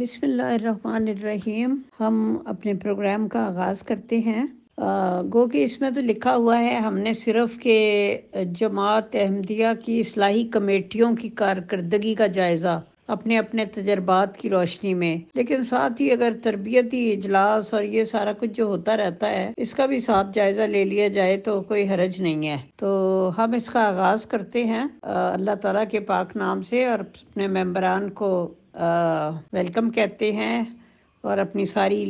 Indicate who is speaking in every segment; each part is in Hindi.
Speaker 1: बिस्मिल्लाहिर्रहमानिर्रहीम हम अपने प्रोग्राम का आगाज़ करते हैं गो कि इसमें तो लिखा हुआ है हमने सिर्फ के जमात अहमदिया की इसलाही कमेटियों की कारकर्दगी का जायज़ा अपने अपने तजर्बात की रोशनी में लेकिन साथ ही अगर तरबियती इजलास और ये सारा कुछ जो होता रहता है इसका भी साथ जायजा ले लिया जाए तो कोई हरज नहीं है तो हम इसका आगाज करते हैं अल्लाह ताला के पाक नाम से और अपने मेम्बरान को वेलकम कहते हैं और अपनी सारी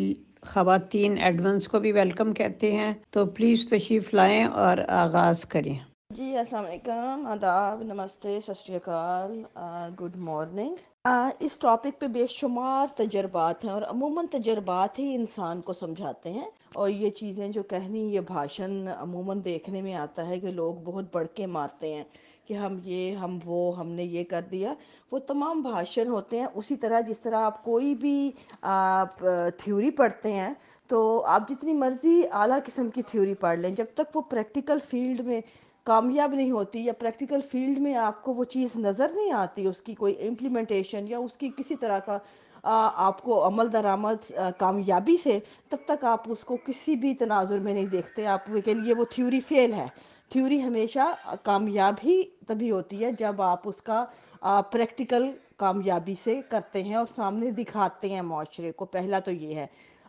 Speaker 1: खातन एडवांस को भी वेलकम कहते हैं तो प्लीज़ तशरीफ़ लाएँ और आगाज़ करें जी अस्सलाम आदाब नमस्ते सत गुड मॉर्निंग इस टॉपिक पे बेशुमार तजर्बात हैं और अमूमन तजर्बात ही इंसान को समझाते हैं और ये चीज़ें जो कहनी ये भाषण अमूमन देखने में आता है कि लोग बहुत बढ़ के मारते हैं कि हम ये हम वो हमने ये कर दिया वो तमाम भाषण होते हैं उसी तरह जिस तरह आप कोई भी आप थ्योरी पढ़ते हैं तो आप जितनी मर्ज़ी आला किस्म की थ्योरी पढ़ लें जब तक वो प्रैक्टिकल फील्ड में कामयाब नहीं होती या प्रैक्टिकल फील्ड में आपको वो चीज़ नज़र नहीं आती उसकी कोई इम्प्लीमेंटेशन या उसकी किसी तरह का आ, आपको अमल दरामद कामयाबी से तब तक आप उसको किसी भी तनाजुर में नहीं देखते आप के लिए वो थ्योरी फेल है थ्योरी हमेशा कामयाब ही तभी होती है जब आप उसका प्रैक्टिकल कामयाबी से करते हैं और सामने दिखाते हैं माशरे को पहला तो ये है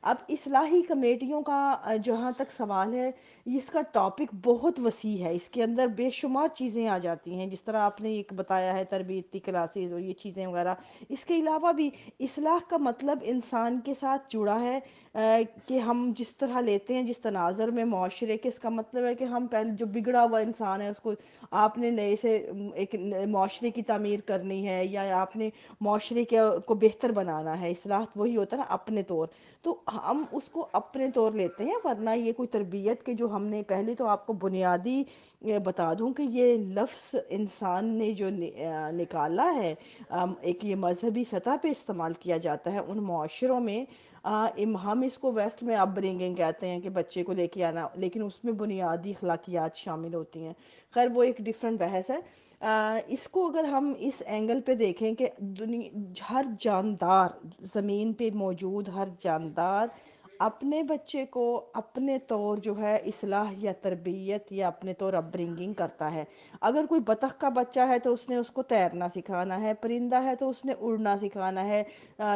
Speaker 1: अब इसलाही कमेटियों का जहाँ तक सवाल है इसका टॉपिक बहुत वसी है इसके अंदर बेशुमार चीज़ें आ जाती हैं जिस तरह आपने एक बताया है तरबियती क्लासेस और ये चीज़ें वगैरह इसके अलावा भी इसलाह का मतलब इंसान के साथ जुड़ा है कि हम जिस तरह लेते हैं जिस तनाजर में माशरे के इसका मतलब है कि हम पहले जो बिगड़ा हुआ इंसान है उसको आपने नए से एक माशरे की तमीर करनी है या आपने माशरे के को बेहतर बनाना है इसलाह वही होता है ना अपने तौर तो हम उसको अपने तौर लेते हैं वरना ये कोई तरबियत के जो हमने पहले तो आपको बुनियादी बता दूं कि ये लफ्ज़ इंसान ने जो निकाला है एक ये मजहबी सतह पे इस्तेमाल किया जाता है उन माशरों में हम इसको वेस्ट में अब कहते हैं कि बच्चे को लेके आना लेकिन उसमें बुनियादी अखलाकियात शामिल होती हैं खैर वो एक डिफरेंट बहस है इसको अगर हम इस एंगल पे देखें कि दुनिया हर जानदार ज़मीन पे मौजूद हर जानदार अपने बच्चे को अपने तौर जो है इसलाह या तरबियत या अपने तौर अपब्रिंगिंग करता है अगर कोई बतख का बच्चा है तो उसने उसको तैरना सिखाना है परिंदा है तो उसने उड़ना सिखाना है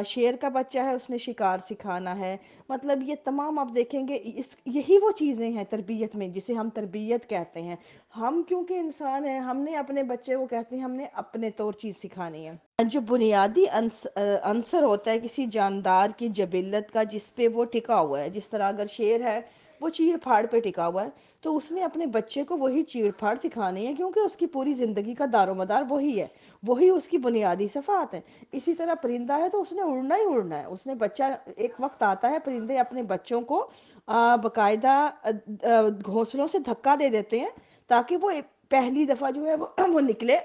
Speaker 1: शेर का बच्चा है उसने शिकार सिखाना है मतलब ये तमाम आप देखेंगे इस यही वो चीज़ें हैं तरबियत में जिसे हम तरबियत कहते हैं हम क्योंकि इंसान हैं हमने अपने बच्चे को कहते हैं हमने अपने तौर चीज़ सिखानी है जो बुनियादी अंसर होता है किसी जानदार की जबिलत का जिस पे वो टिका हुआ है जिस तरह अगर शेर है वो चीर फाड़ पे टिका हुआ है तो उसने अपने बच्चे को वही चीर फाड़ सिखानी है क्योंकि उसकी पूरी ज़िंदगी का दारोमदार वही है वही उसकी बुनियादी सफ़ात है इसी तरह परिंदा है तो उसने उड़ना ही उड़ना है उसने बच्चा एक वक्त आता है परिंदे अपने बच्चों को बाकायदा घोंसलों से धक्का दे देते हैं ताकि वो पहली दफ़ा जो है वो वो निकले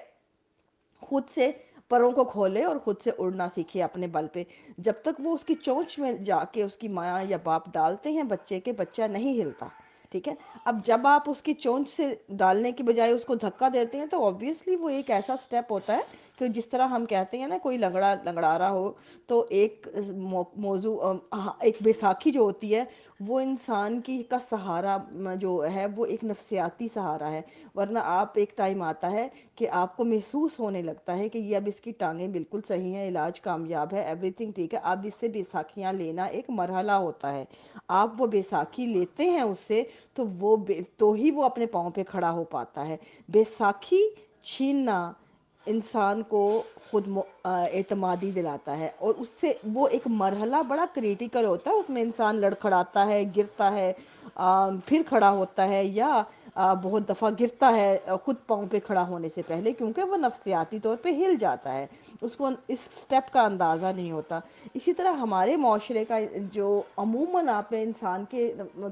Speaker 1: खुद से परों को खोले और खुद से उड़ना सीखे अपने बल पे जब तक वो उसकी चोंच में जाके उसकी माँ या बाप डालते हैं बच्चे के बच्चा नहीं हिलता ठीक है अब जब आप उसकी चोंच से डालने के बजाय उसको धक्का देते हैं तो ऑब्वियसली वो एक ऐसा स्टेप होता है कि जिस तरह हम कहते हैं ना कोई लंगड़ा लंगड़ा रहा हो तो एक मौजू एक बैसाखी जो होती है वो इंसान की का सहारा जो है वो एक नफसियाती सहारा है वरना आप एक टाइम आता है कि आपको महसूस होने लगता है कि ये अब इसकी टांगें बिल्कुल सही हैं इलाज कामयाब है एवरीथिंग ठीक है अब इससे बैसाखियाँ लेना एक मरहला होता है आप वो बैसाखी लेते हैं उससे तो वो तो ही वो अपने पाँव पे खड़ा हो पाता है बेसाखी छीनना इंसान को खुद एतमादी दिलाता है और उससे वो एक मरहला बड़ा क्रिटिकल होता है उसमें इंसान लड़खड़ाता है गिरता है आ, फिर खड़ा होता है या बहुत दफ़ा गिरता है ख़ुद पाँव पे खड़ा होने से पहले क्योंकि वह नफसियाती तौर पे हिल जाता है उसको इस स्टेप का अंदाज़ा नहीं होता इसी तरह हमारे माशरे का जो अमूमन आप इंसान के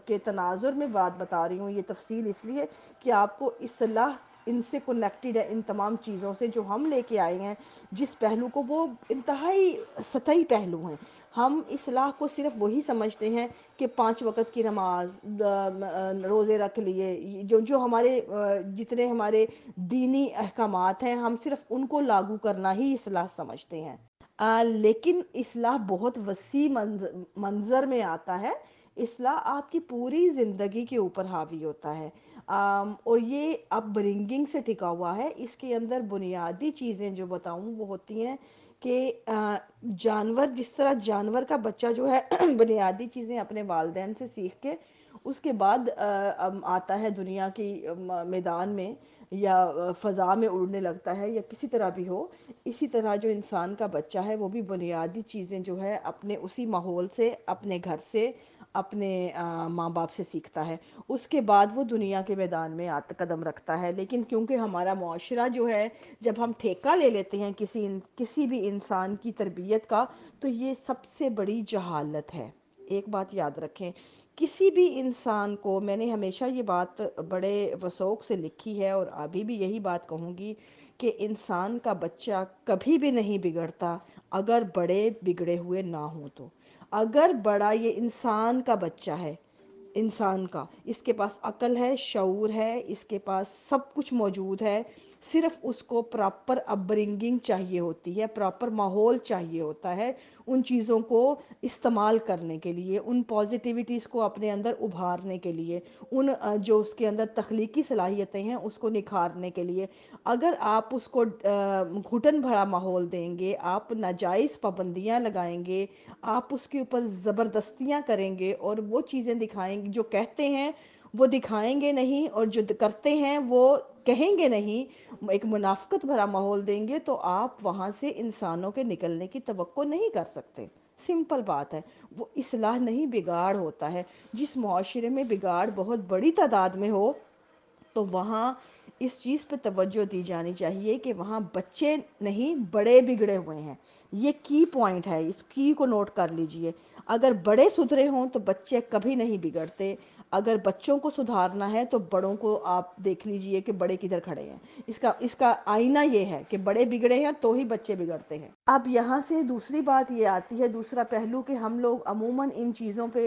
Speaker 1: के तनाजुर में बात बता रही हूँ ये तफसील इसलिए कि आपको इसलाह इनसे कनेक्टेड है इन तमाम चीज़ों से जो हम लेके आए हैं जिस पहलू को वो इंतहाई सतही पहलू हैं हम इसलाह को सिर्फ वही समझते हैं कि पांच वक्त की नमाज रोज़े रख लिए जो जो हमारे जितने हमारे दीनी अहकाम हैं हम सिर्फ उनको लागू करना ही इसलाह समझते हैं आ, लेकिन इसलाह बहुत वसी मंजर, मंजर में आता है इसलाह आपकी पूरी ज़िंदगी के ऊपर हावी होता है Um, और ये अब ब्रिंगिंग से टिका हुआ है इसके अंदर बुनियादी चीज़ें जो बताऊँ वो होती हैं कि जानवर जिस तरह जानवर का बच्चा जो है बुनियादी चीज़ें अपने वालदेन से सीख के उसके बाद आता है दुनिया की मैदान में या फ़ज़ा में उड़ने लगता है या किसी तरह भी हो इसी तरह जो इंसान का बच्चा है वो भी बुनियादी चीज़ें जो है अपने उसी माहौल से अपने घर से अपने माँ बाप से सीखता है उसके बाद वो दुनिया के मैदान में आत कदम रखता है लेकिन क्योंकि हमारा माशरा जो है जब हम ठेका ले लेते हैं किसी किसी भी इंसान की तरबियत का तो ये सबसे बड़ी जहालत है एक बात याद रखें किसी भी इंसान को मैंने हमेशा ये बात बड़े वसोक से लिखी है और अभी भी यही बात कहूँगी कि इंसान का बच्चा कभी भी नहीं बिगड़ता अगर बड़े बिगड़े हुए ना हों तो अगर बड़ा ये इंसान का बच्चा है इंसान का इसके पास अकल है शूर है इसके पास सब कुछ मौजूद है सिर्फ उसको प्रॉपर अपब्रिंगिंग चाहिए होती है प्रॉपर माहौल चाहिए होता है उन चीज़ों को इस्तेमाल करने के लिए उन पॉजिटिविटीज़ को अपने अंदर उभारने के लिए उन जो उसके अंदर तख्लीकी सलाहियतें हैं उसको निखारने के लिए अगर आप उसको घुटन भरा माहौल देंगे आप नाजायज़ पाबंदियाँ लगाएंगे आप उसके ऊपर ज़बरदस्तियाँ करेंगे और वो चीज़ें दिखाएंगे जो कहते हैं वो दिखाएंगे नहीं और जो करते हैं वो कहेंगे नहीं एक मुनाफ्त भरा माहौल देंगे तो आप वहाँ से इंसानों के निकलने की तो नहीं कर सकते सिंपल बात है वो इसलाह नहीं बिगाड़ होता है जिस माशरे में बिगाड़ बहुत बड़ी तादाद में हो तो वहाँ इस चीज़ पर तवज्जो दी जानी चाहिए कि वहाँ बच्चे नहीं बड़े बिगड़े हुए हैं ये की पॉइंट है इस की को नोट कर लीजिए अगर बड़े सुधरे हों तो बच्चे कभी नहीं बिगड़ते अगर बच्चों को सुधारना है तो बड़ों को आप देख लीजिए कि बड़े किधर खड़े हैं इसका इसका आईना ये है कि बड़े बिगड़े हैं तो ही बच्चे बिगड़ते हैं अब यहाँ से दूसरी बात ये आती है दूसरा पहलू कि हम लोग अमूमन इन चीज़ों पे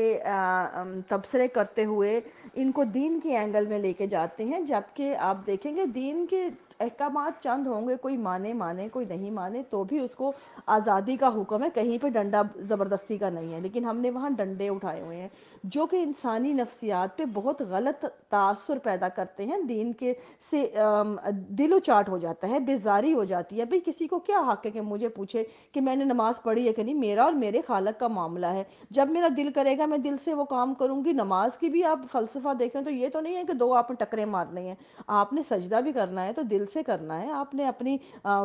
Speaker 1: तबसरे करते हुए इनको दीन के एंगल में लेके जाते हैं जबकि आप देखेंगे दीन के अहकाम चंद होंगे कोई माने माने कोई नहीं माने तो भी उसको आज़ादी का हुक्म है कहीं पर डंडा ज़बरदस्ती का नहीं है लेकिन हमने वहाँ डंडे उठाए हुए हैं जो कि इंसानी नफसियात पे बहुत गलत तासर पैदा करते हैं दीन के से दिल उचाट हो जाता है बेजारी हो जाती है भाई किसी को क्या हक है कि मुझे पूछे कि मैंने नमाज़ पढ़ी है कि नहीं मेरा और मेरे खालक का मामला है जब मेरा दिल करेगा मैं दिल से वो काम करूँगी नमाज की भी आप फलसफा देखें तो ये तो नहीं है कि दो आपने टकरे मारने हैं आपने सजदा भी करना है तो दिल से करना है आपने अपनी आ,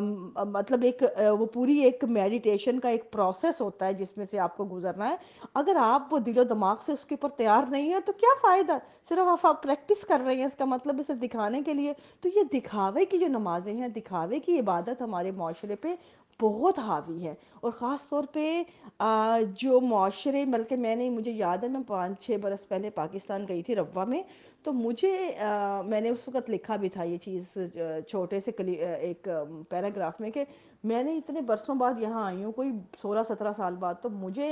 Speaker 1: मतलब एक वो पूरी एक मेडिटेशन का एक प्रोसेस होता है जिसमें से आपको गुजरना है अगर आप वो दिलो दिमाग से उसके ऊपर तैयार नहीं है तो क्या फ़ायदा सिर्फ आप, प्रैक्टिस कर रहे हैं इसका मतलब इसे दिखाने के लिए तो ये दिखावे की जो नमाजें हैं दिखावे की इबादत हमारे माशरे पर बहुत हावी है और ख़ास तौर पर जो माशरे बल्कि मैंने मुझे याद है मैं पाँच छः बरस पहले पाकिस्तान गई थी रवा में तो मुझे आ, मैंने उस वक्त लिखा भी था ये चीज़ छोटे से कली, एक पैराग्राफ में कि मैंने इतने बरसों बाद यहाँ आई हूँ कोई सोलह सत्रह साल बाद तो मुझे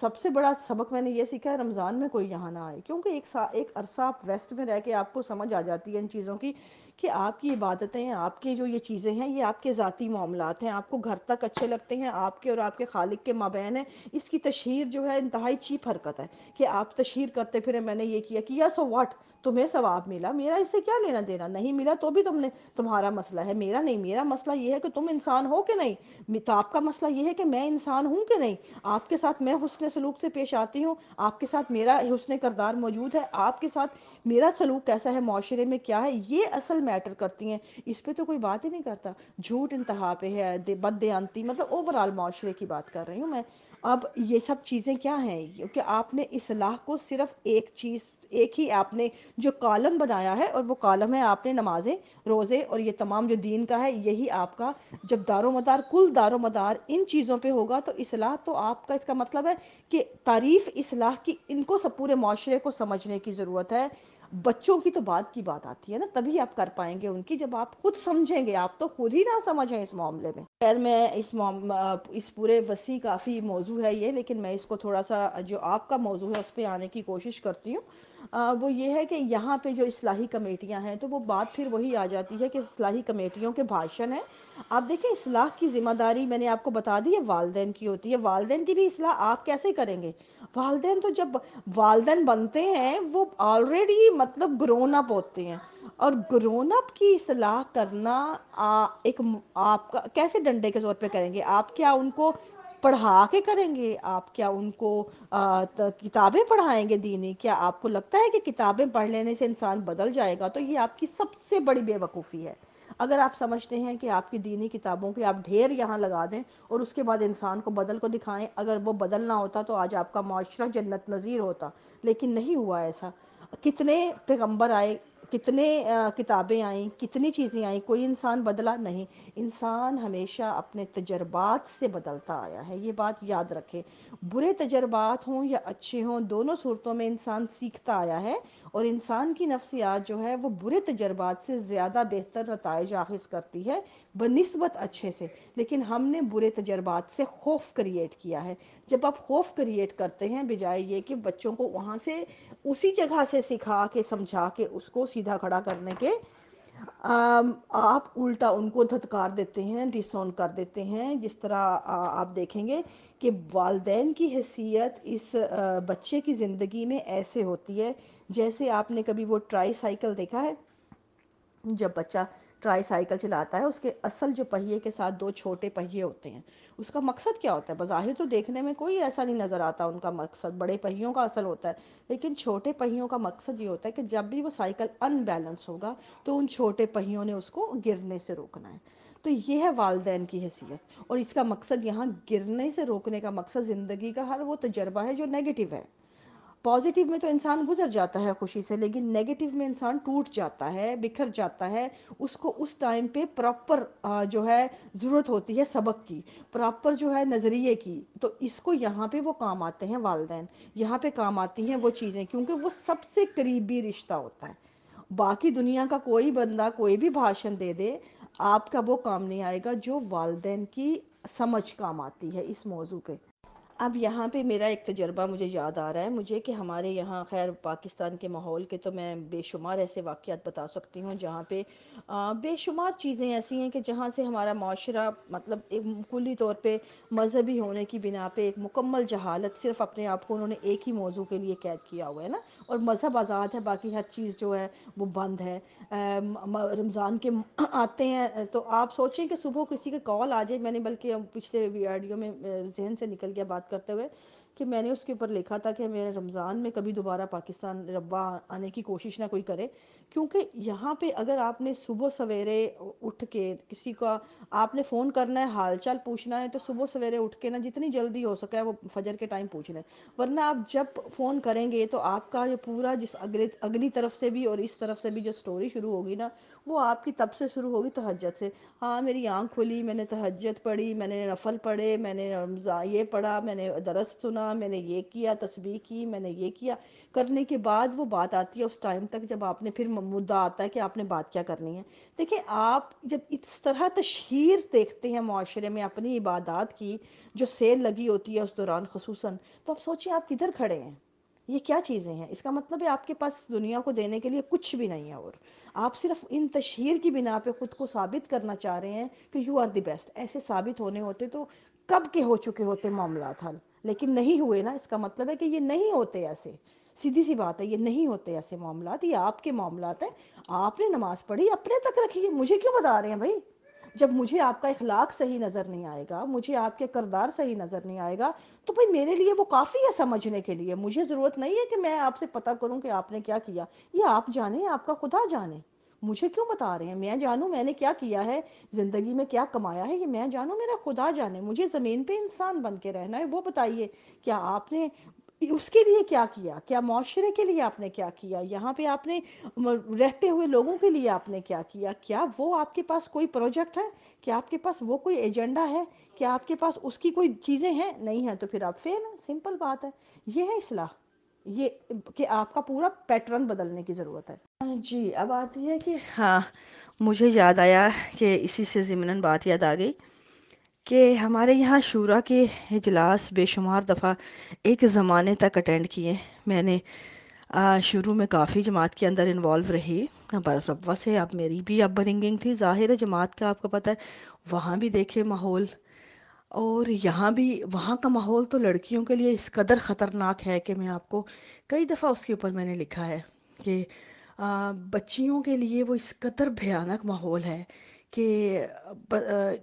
Speaker 1: सबसे बड़ा सबक मैंने ये सीखा है रमज़ान में कोई यहाँ ना आए क्योंकि एक सा एक अरसा आप वेस्ट में रह के आपको समझ आ जाती है इन चीज़ों की कि आपकी इबादतें हैं आपके जो ये चीज़ें हैं ये आपके ज़ाती मामलात हैं आपको घर तक अच्छे लगते हैं आपके और आपके खालिक के माबेन हैं इसकी तशहर जो है इंतहाई चीप हरकत है कि आप तशहर करते फिर मैंने ये किया कि या सो वाट तुम्हें सवाब मिला मेरा इससे क्या लेना देना नहीं मिला तो भी तुमने तुम्हारा मसला है मेरा नहीं मेरा मसला यह है कि तुम इंसान हो कि नहीं तो आपका मसला यह है कि मैं इंसान हूँ कि नहीं आपके साथ मैं हुसन सलूक से पेश आती हूँ आपके साथ मेरा हुसन करदार मौजूद है आपके साथ मेरा सलूक कैसा है माशरे में क्या है ये असल मैटर करती हैं इस पर तो कोई बात ही नहीं करता झूठ इंतहा पे है बदयांती मतलब ओवरऑल माशरे की बात कर रही हूँ मैं अब ये सब चीज़ें क्या हैं क्योंकि आपने इसलाह को सिर्फ एक चीज़ एक ही आपने जो कॉलम बनाया है और वो कॉलम है आपने नमाजें रोज़े और ये तमाम जो दीन का है यही आपका जब दारो मदार कुल दारो मदार इन चीज़ों पे होगा तो असलाह तो आपका इसका मतलब है कि तारीफ़ असलाह की इनको सब पूरे माशरे को समझने की ज़रूरत है बच्चों की तो बात की बात आती है ना तभी आप कर पाएंगे उनकी जब आप खुद समझेंगे आप तो खुद ही ना समझें इस मामले में खैर मैं इस इस पूरे वसी काफ़ी मौजू है ये लेकिन मैं इसको थोड़ा सा जो आपका मौजू है उस पर आने की कोशिश करती हूँ वो ये है कि यहाँ पे जो असलाही कमेटियाँ हैं तो वो बात फिर वही आ जाती है कि असलाही कमेटियों के भाषण हैं आप देखें असलाह की जिम्मेदारी मैंने आपको बता दी है वालदेन की होती है वालदेन की भी असलाह आप कैसे करेंगे वालदेन तो जब वालदेन बनते हैं वो ऑलरेडी मतलब ग्रोन अप होते हैं और ग्रोन अप की असलाह करना आ, एक आपका कैसे डंडे के तौर पे करेंगे आप क्या उनको पढ़ा के करेंगे आप क्या उनको किताबें पढ़ाएंगे दीनी क्या आपको लगता है कि किताबें पढ़ लेने से इंसान बदल जाएगा तो ये आपकी सबसे बड़ी बेवकूफ़ी है अगर आप समझते हैं कि आपकी दीनी किताबों के आप ढेर यहाँ लगा दें और उसके बाद इंसान को बदल को दिखाएं अगर वो बदलना होता तो आज आपका माशरा जन्नत नज़ीर होता लेकिन नहीं हुआ ऐसा कितने पैगंबर आए कितने किताबें आई कितनी चीज़ें आई कोई इंसान बदला नहीं इंसान हमेशा अपने तजर्बात से बदलता आया है ये बात याद रखें बुरे तजर्बात हों या अच्छे हों दोनों सूरतों में इंसान सीखता आया है और इंसान की नफ्सियात जो है वो बुरे तजर्बात से ज़्यादा बेहतर नतज आखिज करती है बनस्बत अच्छे से लेकिन हमने बुरे तजर्बात से खौफ क्रिएट किया है जब आप खौफ क्रिएट करते हैं बजाय ये कि बच्चों को वहाँ से उसी जगह से सिखा के समझा के उसको सीधा खड़ा करने के आप उल्टा उनको धतकार देते हैं डिसोन कर देते हैं जिस तरह आप देखेंगे कि वालदेन की हैसियत इस बच्चे की ज़िंदगी में ऐसे होती है जैसे आपने कभी वो ट्राई साइकिल देखा है जब बच्चा ट्राई साइकिल चलाता है उसके असल जो पहिए के साथ दो छोटे पहिए होते हैं उसका मकसद क्या होता है बज़ाहिर तो देखने में कोई ऐसा नहीं नज़र आता उनका मकसद बड़े पहियों का असल होता है लेकिन छोटे पहियों का मकसद ये होता है कि जब भी वो साइकिल अनबैलेंस होगा तो उन छोटे पहियों ने उसको गिरने से रोकना है तो ये है वालदेन की हैसियत और इसका मकसद यहाँ गिरने से रोकने का मकसद ज़िंदगी का हर वो तजर्बा है जो नेगेटिव है पॉजिटिव में तो इंसान गुजर जाता है खुशी से लेकिन नेगेटिव में इंसान टूट जाता है बिखर जाता है उसको उस टाइम पे प्रॉपर जो है ज़रूरत होती है सबक की प्रॉपर जो है नज़रिए की तो इसको यहाँ पे वो काम आते हैं वालदेन यहाँ पे काम आती हैं वो चीज़ें क्योंकि वो सबसे करीबी रिश्ता होता है बाकी दुनिया का कोई बंदा कोई भी भाषण दे दे आपका वो काम नहीं आएगा जो वालदे की समझ काम आती है इस मौजू पे अब यहाँ पे मेरा एक तजर्बा मुझे याद आ रहा है मुझे कि हमारे यहाँ खैर पाकिस्तान के माहौल के तो मैं बेशुमार ऐसे वाक़ात बता सकती हूँ जहाँ पे बेशुमार चीज़ें ऐसी हैं कि जहाँ से हमारा माशरा मतलब एक कुली तौर पे मजहबी होने की बिना पे एक मुकम्मल जहालत सिर्फ अपने आप को उन्होंने एक ही मौजू के लिए कैद किया हुआ है ना और मज़हब आज़ाद है बाकी हर चीज़ जो है वो बंद है रमज़ान के आते हैं तो आप सोचें कि सुबह किसी का कॉल आ जाए मैंने बल्कि पिछले वीडियो में जहन से निकल गया बात बात करते हुए कि मैंने उसके ऊपर लिखा था कि मेरा रमज़ान में कभी दोबारा पाकिस्तान रब्बा आने की कोशिश ना कोई करे क्योंकि यहाँ पे अगर आपने सुबह सवेरे उठ के किसी का आपने फ़ोन करना है हालचाल पूछना है तो सुबह सवेरे उठ के ना जितनी जल्दी हो सका वो फजर के टाइम पूछ लें वरना आप जब फ़ोन करेंगे तो आपका जो पूरा जिस अगले अगली तरफ से भी और इस तरफ से भी जो स्टोरी शुरू होगी ना वो आपकी तब से शुरू होगी तहजत से हाँ मेरी आँख खुली मैंने तहजत पढ़ी मैंने नफल पढ़े मैंने ये पढ़ा मैंने दरस सुना मैंने ये किया तस्वीर की मैंने ये किया करने के बाद वो बात आती है उस टाइम तक जब आपने फिर मुद्दा आता है कि आपने बात क्या करनी है देखिए आप जब इस तरह तशहर देखते हैं माशरे में अपनी इबादत की जो सेल लगी होती है उस दौरान खसूस तो आप सोचिए आप किधर खड़े हैं ये क्या चीज़ें हैं इसका मतलब है आपके पास दुनिया को देने के लिए कुछ भी नहीं है और आप सिर्फ इन तशहर की बिना पे ख़ुद को साबित करना चाह रहे हैं कि यू आर द बेस्ट ऐसे साबित होने होते तो कब के हो चुके होते मामला हल लेकिन नहीं हुए ना इसका मतलब है कि ये नहीं होते ऐसे सीधी सी बात है ये नहीं होते ऐसे मामला ये आपके मामला है आपने नमाज पढ़ी अपने तक रखिए मुझे क्यों बता रहे हैं भाई जब मुझे आपका इखलाक सही नज़र नहीं आएगा मुझे आपके करदार सही नज़र नहीं आएगा तो भाई मेरे लिए वो काफ़ी है समझने के लिए मुझे ज़रूरत नहीं है कि मैं आपसे पता करूं कि आपने क्या किया ये आप जाने आपका खुदा जाने मुझे क्यों बता रहे हैं मैं जानू मैंने क्या किया है ज़िंदगी में क्या कमाया है ये मैं जानू मेरा खुदा जाने मुझे ज़मीन पे इंसान बन के रहना है वो बताइए क्या आपने उसके लिए क्या किया क्या माशरे के लिए आपने क्या किया यहाँ पे आपने रहते हुए लोगों के लिए आपने क्या किया क्या वो आपके पास कोई प्रोजेक्ट है क्या आपके पास वो कोई एजेंडा है क्या आपके पास उसकी कोई चीज़ें हैं नहीं हैं तो फिर आप फेल हैं सिंपल बात है ये है इसलाह ये कि आपका पूरा पैटर्न बदलने की ज़रूरत है हाँ जी अब आती है कि हाँ मुझे याद आया कि इसी से ज़िमनन बात याद आ गई कि हमारे यहाँ शूरा के इजलास बेशुमार दफ़ा एक ज़माने तक अटेंड किए मैंने शुरू में काफ़ी जमात के अंदर इन्वॉल्व रही रबा से अब मेरी भी अब बरिंगिंग थी ज़ाहिर है जमात का आपको पता है वहाँ भी देखे माहौल और यहाँ भी वहाँ का माहौल तो लड़कियों के लिए इस कदर ख़तरनाक है कि मैं आपको कई दफ़ा उसके ऊपर मैंने लिखा है कि बच्चियों के लिए वो इस कदर भयानक माहौल है कि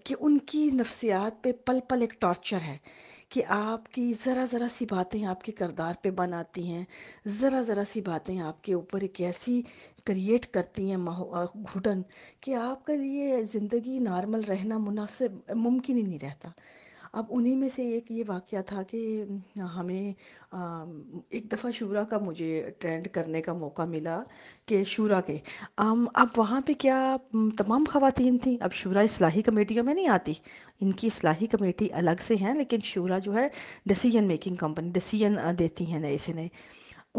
Speaker 1: कि उनकी नफसियात पे पल पल एक टॉर्चर है कि आपकी ज़रा ज़रा सी बातें आपके करदार पे आती हैं ज़रा ज़रा सी बातें आपके ऊपर एक ऐसी क्रिएट करती हैं घुटन कि आपका ये ज़िंदगी नॉर्मल रहना मुनासिब मुमकिन ही नहीं रहता अब उन्हीं में से एक ये वाक़ था कि हमें एक दफ़ा शूरा का मुझे ट्रेंड करने का मौका मिला कि शूरा के आम अब वहाँ पे क्या तमाम खवतिन थी अब शूरा इसलाही कमेटियों में नहीं आती इनकी इस्लाही कमेटी अलग से हैं लेकिन शूरा जो है डिसीजन मेकिंग कंपनी डिसीजन देती हैं नए से नए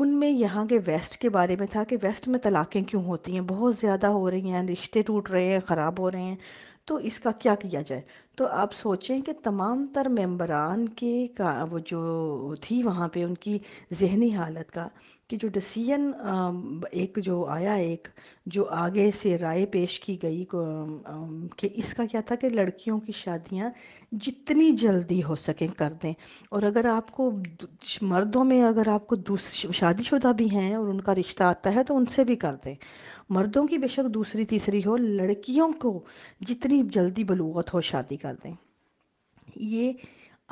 Speaker 1: उनमें यहाँ के वेस्ट के बारे में था कि वेस्ट में तलाक़ें क्यों होती हैं बहुत ज़्यादा हो रही हैं रिश्ते टूट रहे हैं ख़राब हो रहे हैं तो इसका क्या किया जाए तो आप सोचें कि तमाम तर मेम्बरान के का वो जो थी वहाँ पे उनकी जहनी हालत का कि जो डिसीजन एक जो आया एक जो आगे से राय पेश की गई कि इसका क्या था कि लड़कियों की शादियाँ जितनी जल्दी हो सकें कर दें और अगर आपको मर्दों में अगर आपको शादीशुदा भी हैं और उनका रिश्ता आता है तो उनसे भी कर दें मर्दों की बेशक दूसरी तीसरी हो लड़कियों को जितनी जल्दी बलूगत हो शादी कर दें ये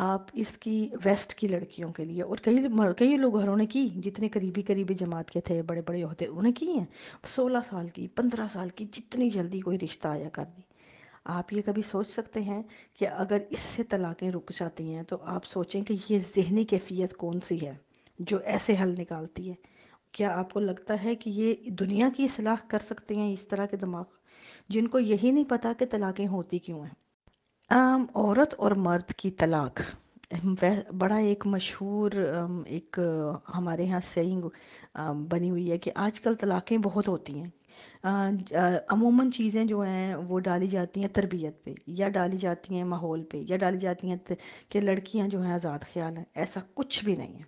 Speaker 1: आप इसकी वेस्ट की लड़कियों के लिए और कई कई लोग घरों ने की जितने करीबी करीबी जमात के थे बड़े बड़े होते उन्हें की हैं सोलह साल की पंद्रह साल की जितनी जल्दी कोई रिश्ता आया कर दी आप ये कभी सोच सकते हैं कि अगर इससे तलाक़ें रुक जाती हैं तो आप सोचें कि ये जहनी कैफियत कौन सी है जो ऐसे हल निकालती है क्या आपको लगता है कि ये दुनिया की सलाह कर सकते हैं इस तरह के दिमाग जिनको यही नहीं पता कि तलाक़ें होती क्यों हैं औरत और मर्द की तलाक बड़ा एक मशहूर एक हमारे यहाँ सेइंग बनी हुई है कि आजकल तलाक़ें बहुत होती हैं अमूमन चीज़ें जो हैं वो डाली जाती हैं तरबियत पे या डाली जाती हैं माहौल पे या डाली जाती हैं कि लड़कियां जो हैं आज़ाद ख्याल हैं ऐसा कुछ भी नहीं है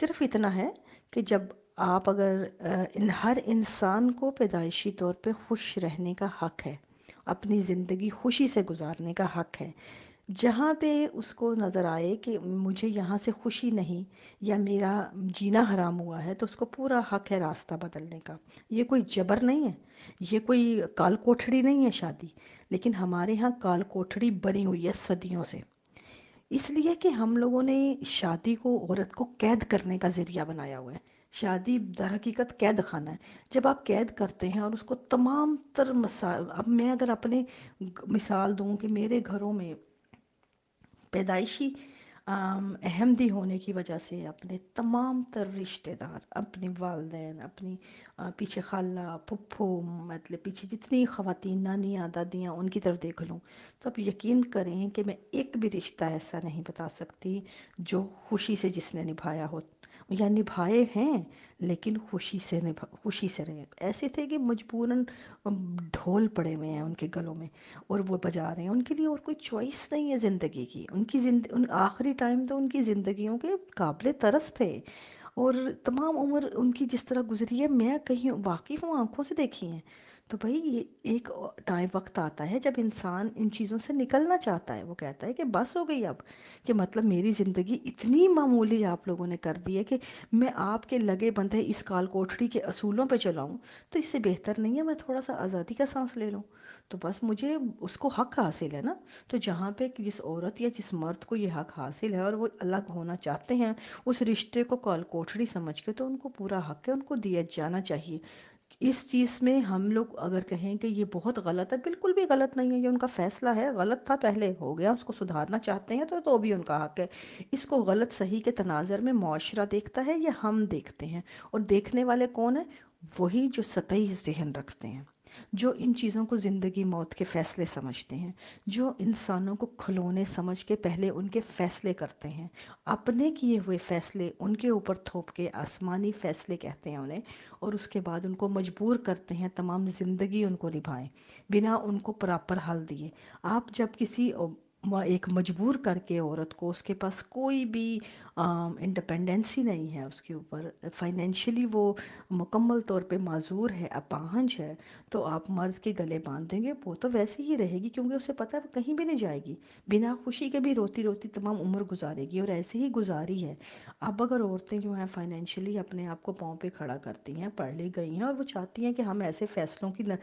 Speaker 1: सिर्फ इतना है कि जब आप अगर इन हर इंसान को पैदाइशी तौर पे खुश रहने का हक है अपनी ज़िंदगी खुशी से गुजारने का हक है जहाँ पे उसको नज़र आए कि मुझे यहाँ से खुशी नहीं या मेरा जीना हराम हुआ है तो उसको पूरा हक है रास्ता बदलने का ये कोई जबर नहीं है ये कोई काल कोठड़ी नहीं है शादी लेकिन हमारे यहाँ काल कोठड़ी बनी हुई है सदियों से इसलिए कि हम लोगों ने शादी को औरत को कैद करने का ज़रिया बनाया हुआ है शादी दर हकीकत कैद खाना है जब आप कैद करते हैं और उसको तमाम तर मसाल अब मैं अगर अपने मिसाल दूँ कि मेरे घरों में पैदाइशी अहमदी होने की वजह से अपने तमाम तर रिश्तेदार अपने वालदे अपनी पीछे खाला पुप्पो मतलब पीछे जितनी खातन नानियाँ दादियाँ उनकी तरफ देख लूँ तो आप यकीन करें कि मैं एक भी रिश्ता ऐसा नहीं बता सकती जो खुशी से जिसने निभाया हो या निभाए हैं लेकिन खुशी से निभा खुशी से रहे ऐसे थे कि मजबूरन ढोल पड़े हुए हैं उनके गलों में और वो बजा रहे हैं उनके लिए और कोई चॉइस नहीं है ज़िंदगी की उनकी जिंद उन आखिरी टाइम तो उनकी ज़िंदगियों के काबिल तरस थे और तमाम उम्र उनकी जिस तरह गुजरी है मैं कहीं वाकिफ़ हूँ आँखों से देखी हैं तो भाई ये एक टाइम वक्त आता है जब इंसान इन चीज़ों से निकलना चाहता है वो कहता है कि बस हो गई अब कि मतलब मेरी ज़िंदगी इतनी मामूली आप लोगों ने कर दी है कि मैं आपके लगे बंधे इस काल कोठरी के असूलों पे चलाऊं तो इससे बेहतर नहीं है मैं थोड़ा सा आज़ादी का सांस ले लूँ तो बस मुझे उसको हक हासिल है ना तो जहाँ पे जिस औरत या जिस मर्द को ये हक हासिल है और वो अलग होना चाहते हैं उस रिश्ते को काल कोठरी समझ के तो उनको पूरा हक है उनको दिया जाना चाहिए इस चीज़ में हम लोग अगर कहें कि ये बहुत गलत है बिल्कुल भी गलत नहीं है ये उनका फैसला है गलत था पहले हो गया उसको सुधारना चाहते हैं तो तो भी उनका हक है इसको गलत सही के तनाजर में माशरा देखता है या हम देखते हैं और देखने वाले कौन है वही जो सतही जहन रखते हैं जो इन चीज़ों को ज़िंदगी मौत के फ़ैसले समझते हैं जो इंसानों को खिलौने समझ के पहले उनके फ़ैसले करते हैं अपने किए हुए फ़ैसले उनके ऊपर थोप के आसमानी फ़ैसले कहते हैं उन्हें और उसके बाद उनको मजबूर करते हैं तमाम ज़िंदगी उनको निभाएं बिना उनको प्रॉपर हल दिए आप जब किसी वह एक मजबूर करके औरत को उसके पास कोई भी इंडिपेंडेंसी नहीं है उसके ऊपर फाइनेंशियली वो मुकम्मल तौर पे माजूर है अपाहज है तो आप मर्द के गले बांध देंगे वो तो वैसे ही रहेगी क्योंकि उसे पता है वो कहीं भी नहीं जाएगी बिना खुशी के भी रोती रोती तमाम उम्र गुजारेगी और ऐसे ही गुजारी है अब अगर औरतें जो हैं फाइनेंशियली अपने आप को पाँव पर खड़ा करती हैं पढ़ ली गई हैं और वो चाहती हैं कि हम ऐसे फैसलों की न,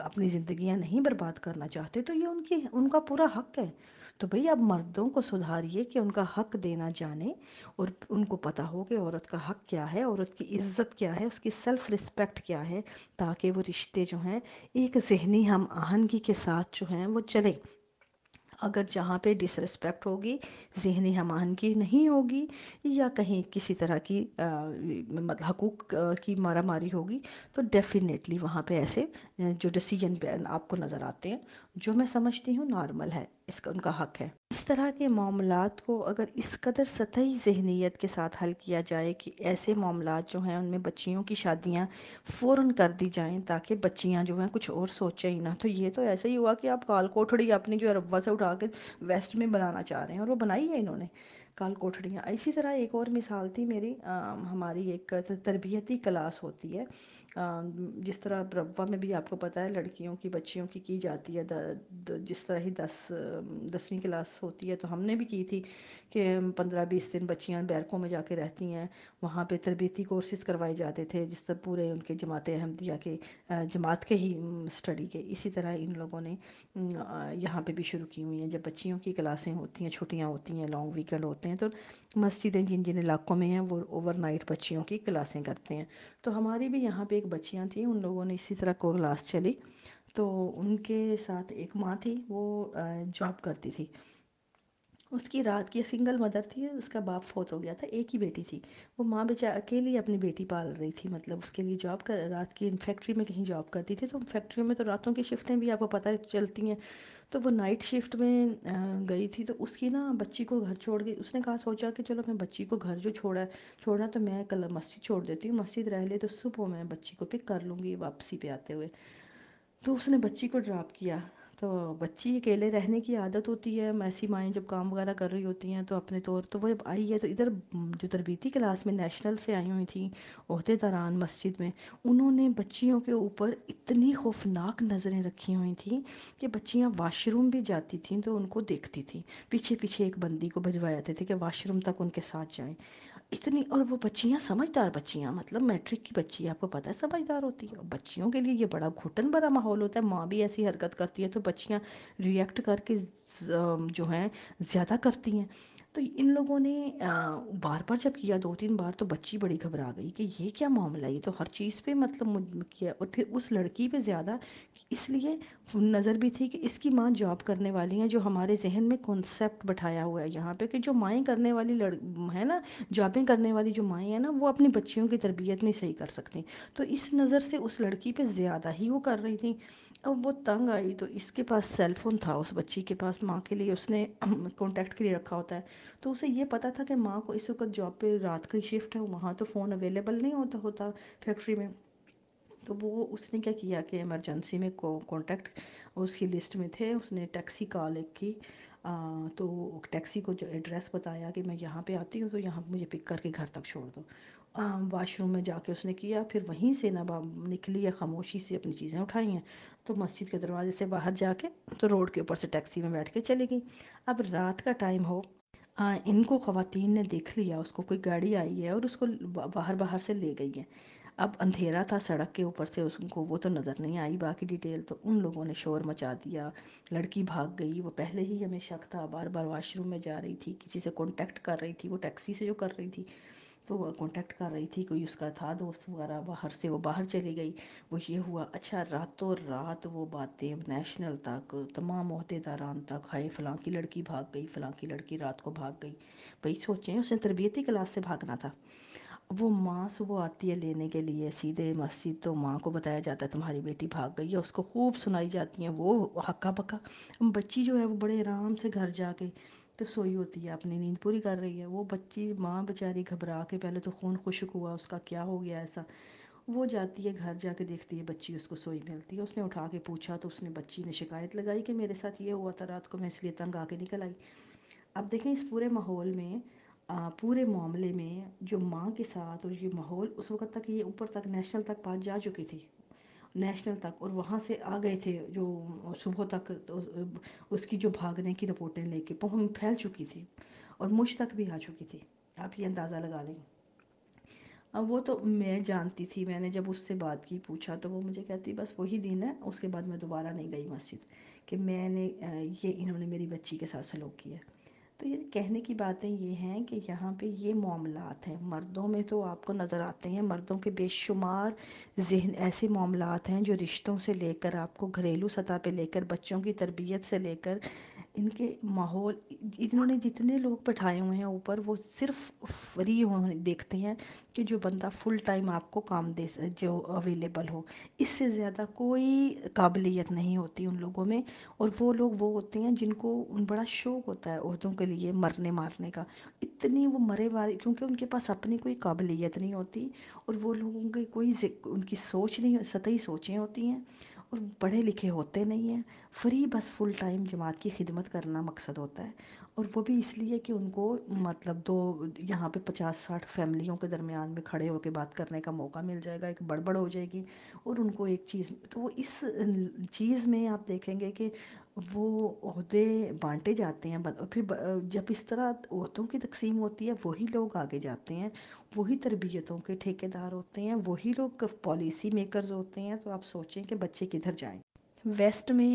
Speaker 1: अपनी ज़िंदियाँ नहीं बर्बाद करना चाहते तो ये उनकी उनका पूरा हक है तो भाई आप मर्दों को सुधारिए कि उनका हक देना जाने और उनको पता हो कि औरत का हक क्या है औरत की इज्जत क्या है उसकी सेल्फ रिस्पेक्ट क्या है ताकि वो रिश्ते जो हैं एक जहनी हम आहनगी के साथ जो हैं वो चले अगर जहाँ पे डिसरिस्पेक्ट होगी जहनी हम आहंगी नहीं होगी या कहीं किसी तरह की मतलब हकूक की मारा मारी होगी तो डेफ़िनेटली वहाँ पे ऐसे जो डिसीजन आपको नज़र आते हैं जो मैं समझती हूँ नॉर्मल है इसका उनका हक है इस तरह के मामला को अगर इस कदर सतही जहनीत के साथ हल किया जाए कि ऐसे मामला जो हैं उनमें बच्चियों की शादियाँ फ़ौर कर दी जाएँ ताकि बच्चियाँ जो हैं कुछ और सोचें ही ना तो ये तो ऐसा ही हुआ कि आप काल कोठड़ी अपनी जो अरबा से उठा के वेस्ट में बनाना चाह रहे हैं और वो बनाई है इन्होंने काल कोठड़ियाँ इसी तरह एक और मिसाल थी मेरी आ, हमारी एक तरबियती क्लास होती है जिस तरह रबवा में भी आपको पता है लड़कियों की बच्चियों की की जाती है द, द, जिस तरह ही दस दसवीं क्लास होती है तो हमने भी की थी कि पंद्रह बीस दिन बच्चियां बैरकों में जाके रहती हैं वहाँ पे तरबती कोर्सेज़ करवाए जाते थे जिस तरह पूरे उनके जमात अहमदिया के जमात के ही स्टडी के इसी तरह इन लोगों ने यहाँ पर भी शुरू की हुई हैं जब बच्चियों की क्लासें होती हैं छुट्टियाँ होती हैं लॉन्ग वीकेंड होते हैं तो मस्जिदें जिन जिन इलाकों में हैं वो ओवरनाइट बच्चियों की क्लासें करते हैं तो हमारी भी यहाँ पे एक बच्चियाँ थी उन लोगों ने इसी तरह को क्लास चली तो उनके साथ एक माँ थी वो जॉब करती थी उसकी रात की सिंगल मदर थी उसका बाप फौत हो गया था एक ही बेटी थी वो माँ बेचा अकेली अपनी बेटी पाल रही थी मतलब उसके लिए जॉब कर रात की फैक्ट्री में कहीं जॉब करती थी तो फैक्ट्री में तो रातों की शिफ्टें भी आपको पता चलती हैं तो वो नाइट शिफ्ट में गई थी तो उसकी ना बच्ची को घर छोड़ गई उसने कहा सोचा कि चलो मैं बच्ची को घर जो छोड़ा छोड़ना तो मैं कल मस्जिद छोड़ देती हूँ मस्जिद रह ले तो सुबह मैं बच्ची को पिक कर लूँगी वापसी पे आते हुए तो उसने बच्ची को ड्रॉप किया तो बच्ची अकेले रहने की आदत होती है ऐसी माएँ जब काम वगैरह कर रही होती हैं तो अपने तौर तो वो जब आई है तो इधर जो तरबीती क्लास में नेशनल से आई हुई थी अहदेदारान मस्जिद में उन्होंने बच्चियों के ऊपर इतनी खौफनाक नज़रें रखी हुई थी कि बच्चियाँ वाशरूम भी जाती थी तो उनको देखती थी पीछे पीछे एक बंदी को भिजवा जाते थे कि वाशरूम तक उनके साथ जाएँ इतनी और वो बच्चियाँ समझदार बच्चियाँ मतलब मैट्रिक की बच्ची आपको पता है समझदार होती है और बच्चियों के लिए ये बड़ा घुटन भरा माहौल होता है माँ भी ऐसी हरकत करती है तो बच्चियाँ रिएक्ट करके जो हैं ज़्यादा करती हैं तो इन लोगों ने बार बार जब किया दो तीन बार तो बच्ची बड़ी घबरा गई कि ये क्या मामला ये तो हर चीज़ पे मतलब किया और फिर उस लड़की पे ज़्यादा इसलिए नज़र भी थी कि इसकी माँ जॉब करने वाली हैं जो हमारे जहन में कॉन्सेप्ट बैठाया हुआ है यहाँ पे कि जो माएँ करने वाली लड़ है ना जॉबें करने वाली जो माएँ हैं ना वो अपनी बच्चियों की तरबियत नहीं सही कर सकती तो इस नज़र से उस लड़की पर ज़्यादा ही वो कर रही थी अब वो तंग आई तो इसके पास सेल फ़ोन था उस बच्ची के पास माँ के लिए उसने कॉन्टैक्ट के लिए रखा होता है तो उसे ये पता था कि माँ को इस वक्त जॉब पे रात का शिफ्ट है वहाँ तो फ़ोन अवेलेबल नहीं होता होता फैक्ट्री में तो वो उसने क्या किया कि इमरजेंसी में कॉन्टैक्ट उसकी लिस्ट में थे उसने टैक्सी कॉल एक की आ, तो टैक्सी को जो एड्रेस बताया कि मैं यहाँ पे आती हूँ तो यहाँ मुझे पिक करके घर तक छोड़ दो वाशरूम में जाके उसने किया फिर वहीं से नवाब निकली या खामोशी से अपनी चीज़ें उठाई हैं तो मस्जिद के दरवाजे से बाहर जाके तो रोड के ऊपर से टैक्सी में बैठ के चली गई अब रात का टाइम हो आ, इनको खातन ने देख लिया उसको कोई गाड़ी आई है और उसको बाहर बाहर से ले गई है अब अंधेरा था सड़क के ऊपर से उसको वो तो नज़र नहीं आई बाकी डिटेल तो उन लोगों ने शोर मचा दिया लड़की भाग गई वो पहले ही हमें शक था बार बार वाशरूम में जा रही थी किसी से कॉन्टेक्ट कर रही थी वो टैक्सी से जो कर रही थी तो वह कॉन्टेक्ट कर रही थी कोई उसका था दोस्त वगैरह बाहर से वो बाहर चली गई वो ये हुआ अच्छा रातों रात वो बातें नेशनल तक तमाम अहदेदारान तक हाय फलां की लड़की भाग गई फलां की लड़की रात को भाग गई भाई सोचें उसने तरबियती क्लास से भागना था वो माँ सुबह आती है लेने के लिए सीधे मस्जिद तो माँ को बताया जाता है तुम्हारी बेटी भाग गई है उसको खूब सुनाई जाती है वो हक्का पक्का बच्ची जो है वो बड़े आराम से घर जाके तो सोई होती है अपनी नींद पूरी कर रही है वो बच्ची माँ बेचारी घबरा के पहले तो खून खुशक हुआ उसका क्या हो गया ऐसा वो जाती है घर जाके देखती है बच्ची उसको सोई मिलती है उसने उठा के पूछा तो उसने बच्ची ने शिकायत लगाई कि मेरे साथ ये हुआ था रात को मैं इसलिए तंग आके निकल आई अब देखें इस पूरे माहौल में आ, पूरे मामले में जो माँ के साथ और ये माहौल उस वक्त तक ये ऊपर तक नेशनल तक पहुँच जा चुकी थी नेशनल तक और वहाँ से आ गए थे जो सुबह तक तो उसकी जो भागने की रिपोर्टें लेके पहुँच फैल चुकी थी और मुझ तक भी आ चुकी थी आप ये अंदाज़ा लगा लें अब वो तो मैं जानती थी मैंने जब उससे बात की पूछा तो वो मुझे कहती बस वही दिन है उसके बाद मैं दोबारा नहीं गई मस्जिद कि मैंने ये इन्होंने मेरी बच्ची के साथ सलूक किया तो ये कहने की बातें ये हैं कि यहाँ पे ये मामलात हैं मर्दों में तो आपको नज़र आते हैं मर्दों के बेशुमार जहन ऐसे मामलात हैं जो रिश्तों से लेकर आपको घरेलू सतह पे लेकर बच्चों की तरबियत से लेकर इनके माहौल इन्होंने जितने लोग बैठाए हुए हैं ऊपर वो सिर्फ फ्री होने देखते हैं कि जो बंदा फुल टाइम आपको काम दे जो अवेलेबल हो इससे ज़्यादा कोई काबिलियत नहीं होती उन लोगों में और वो लोग वो होते हैं जिनको उन बड़ा शौक होता है औरतों के लिए मरने मारने का इतनी वो मरे मारे क्योंकि उनके पास अपनी कोई काबिलियत नहीं होती और वो लोगों की कोई उनकी सोच नहीं सतही सोचें होती हैं और पढ़े लिखे होते नहीं हैं फ़्री बस फुल टाइम जमात की खिदमत करना मकसद होता है और वो भी इसलिए कि उनको मतलब दो यहाँ पे पचास साठ फैमिलियों के दरमियान में खड़े होकर बात करने का मौका मिल जाएगा एक बड़बड़ हो जाएगी और उनको एक चीज़ तो वो इस चीज़ में आप देखेंगे कि वो अहदे बांटे जाते हैं फिर जब इस तरह औरतों की तकसीम होती है वही लोग आगे जाते हैं वही तरबियतों के ठेकेदार होते हैं वही लोग पॉलिसी मेकर्स होते हैं तो आप सोचें कि बच्चे किधर जाएं वेस्ट में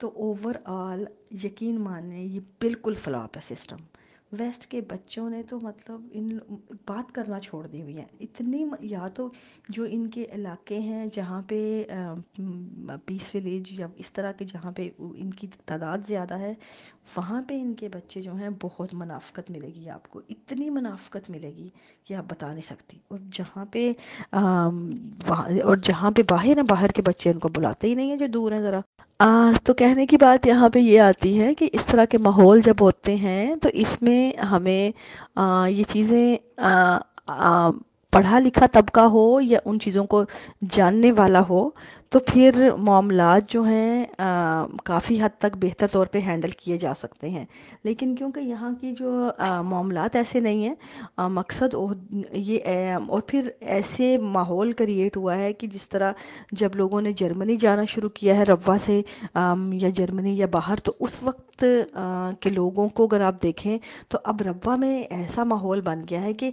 Speaker 1: तो ओवरऑल यकीन माने ये बिल्कुल फ्लॉप है सिस्टम वेस्ट के बच्चों ने तो मतलब इन बात करना छोड़ दी हुई है इतनी या तो जो इनके इलाके हैं जहाँ पे पीस विलेज या इस तरह के जहाँ पे इनकी तादाद ज़्यादा है वहाँ पे इनके बच्चे जो हैं बहुत मुनाफ़त मिलेगी आपको इतनी मुनाफ़त मिलेगी कि आप बता नहीं सकती और जहाँ पे आ, और जहाँ पे बाहर हैं बाहर के बच्चे उनको बुलाते ही नहीं हैं जो दूर हैं ज़रा आ, तो कहने की बात यहाँ पे ये आती है कि इस तरह के माहौल जब होते हैं तो इसमें हमें आ, ये चीज़ें पढ़ा लिखा तबका हो या उन चीज़ों को जानने वाला हो तो फिर मामला जो हैं काफ़ी हद तक बेहतर तौर पे हैंडल किए जा सकते हैं लेकिन क्योंकि यहाँ की जो मामला ऐसे नहीं हैं मकसद ये और फिर ऐसे माहौल क्रिएट हुआ है कि जिस तरह जब लोगों ने जर्मनी जाना शुरू किया है रवा से या जर्मनी या बाहर तो उस वक्त के लोगों को अगर आप देखें तो अब रवा में ऐसा माहौल बन गया है कि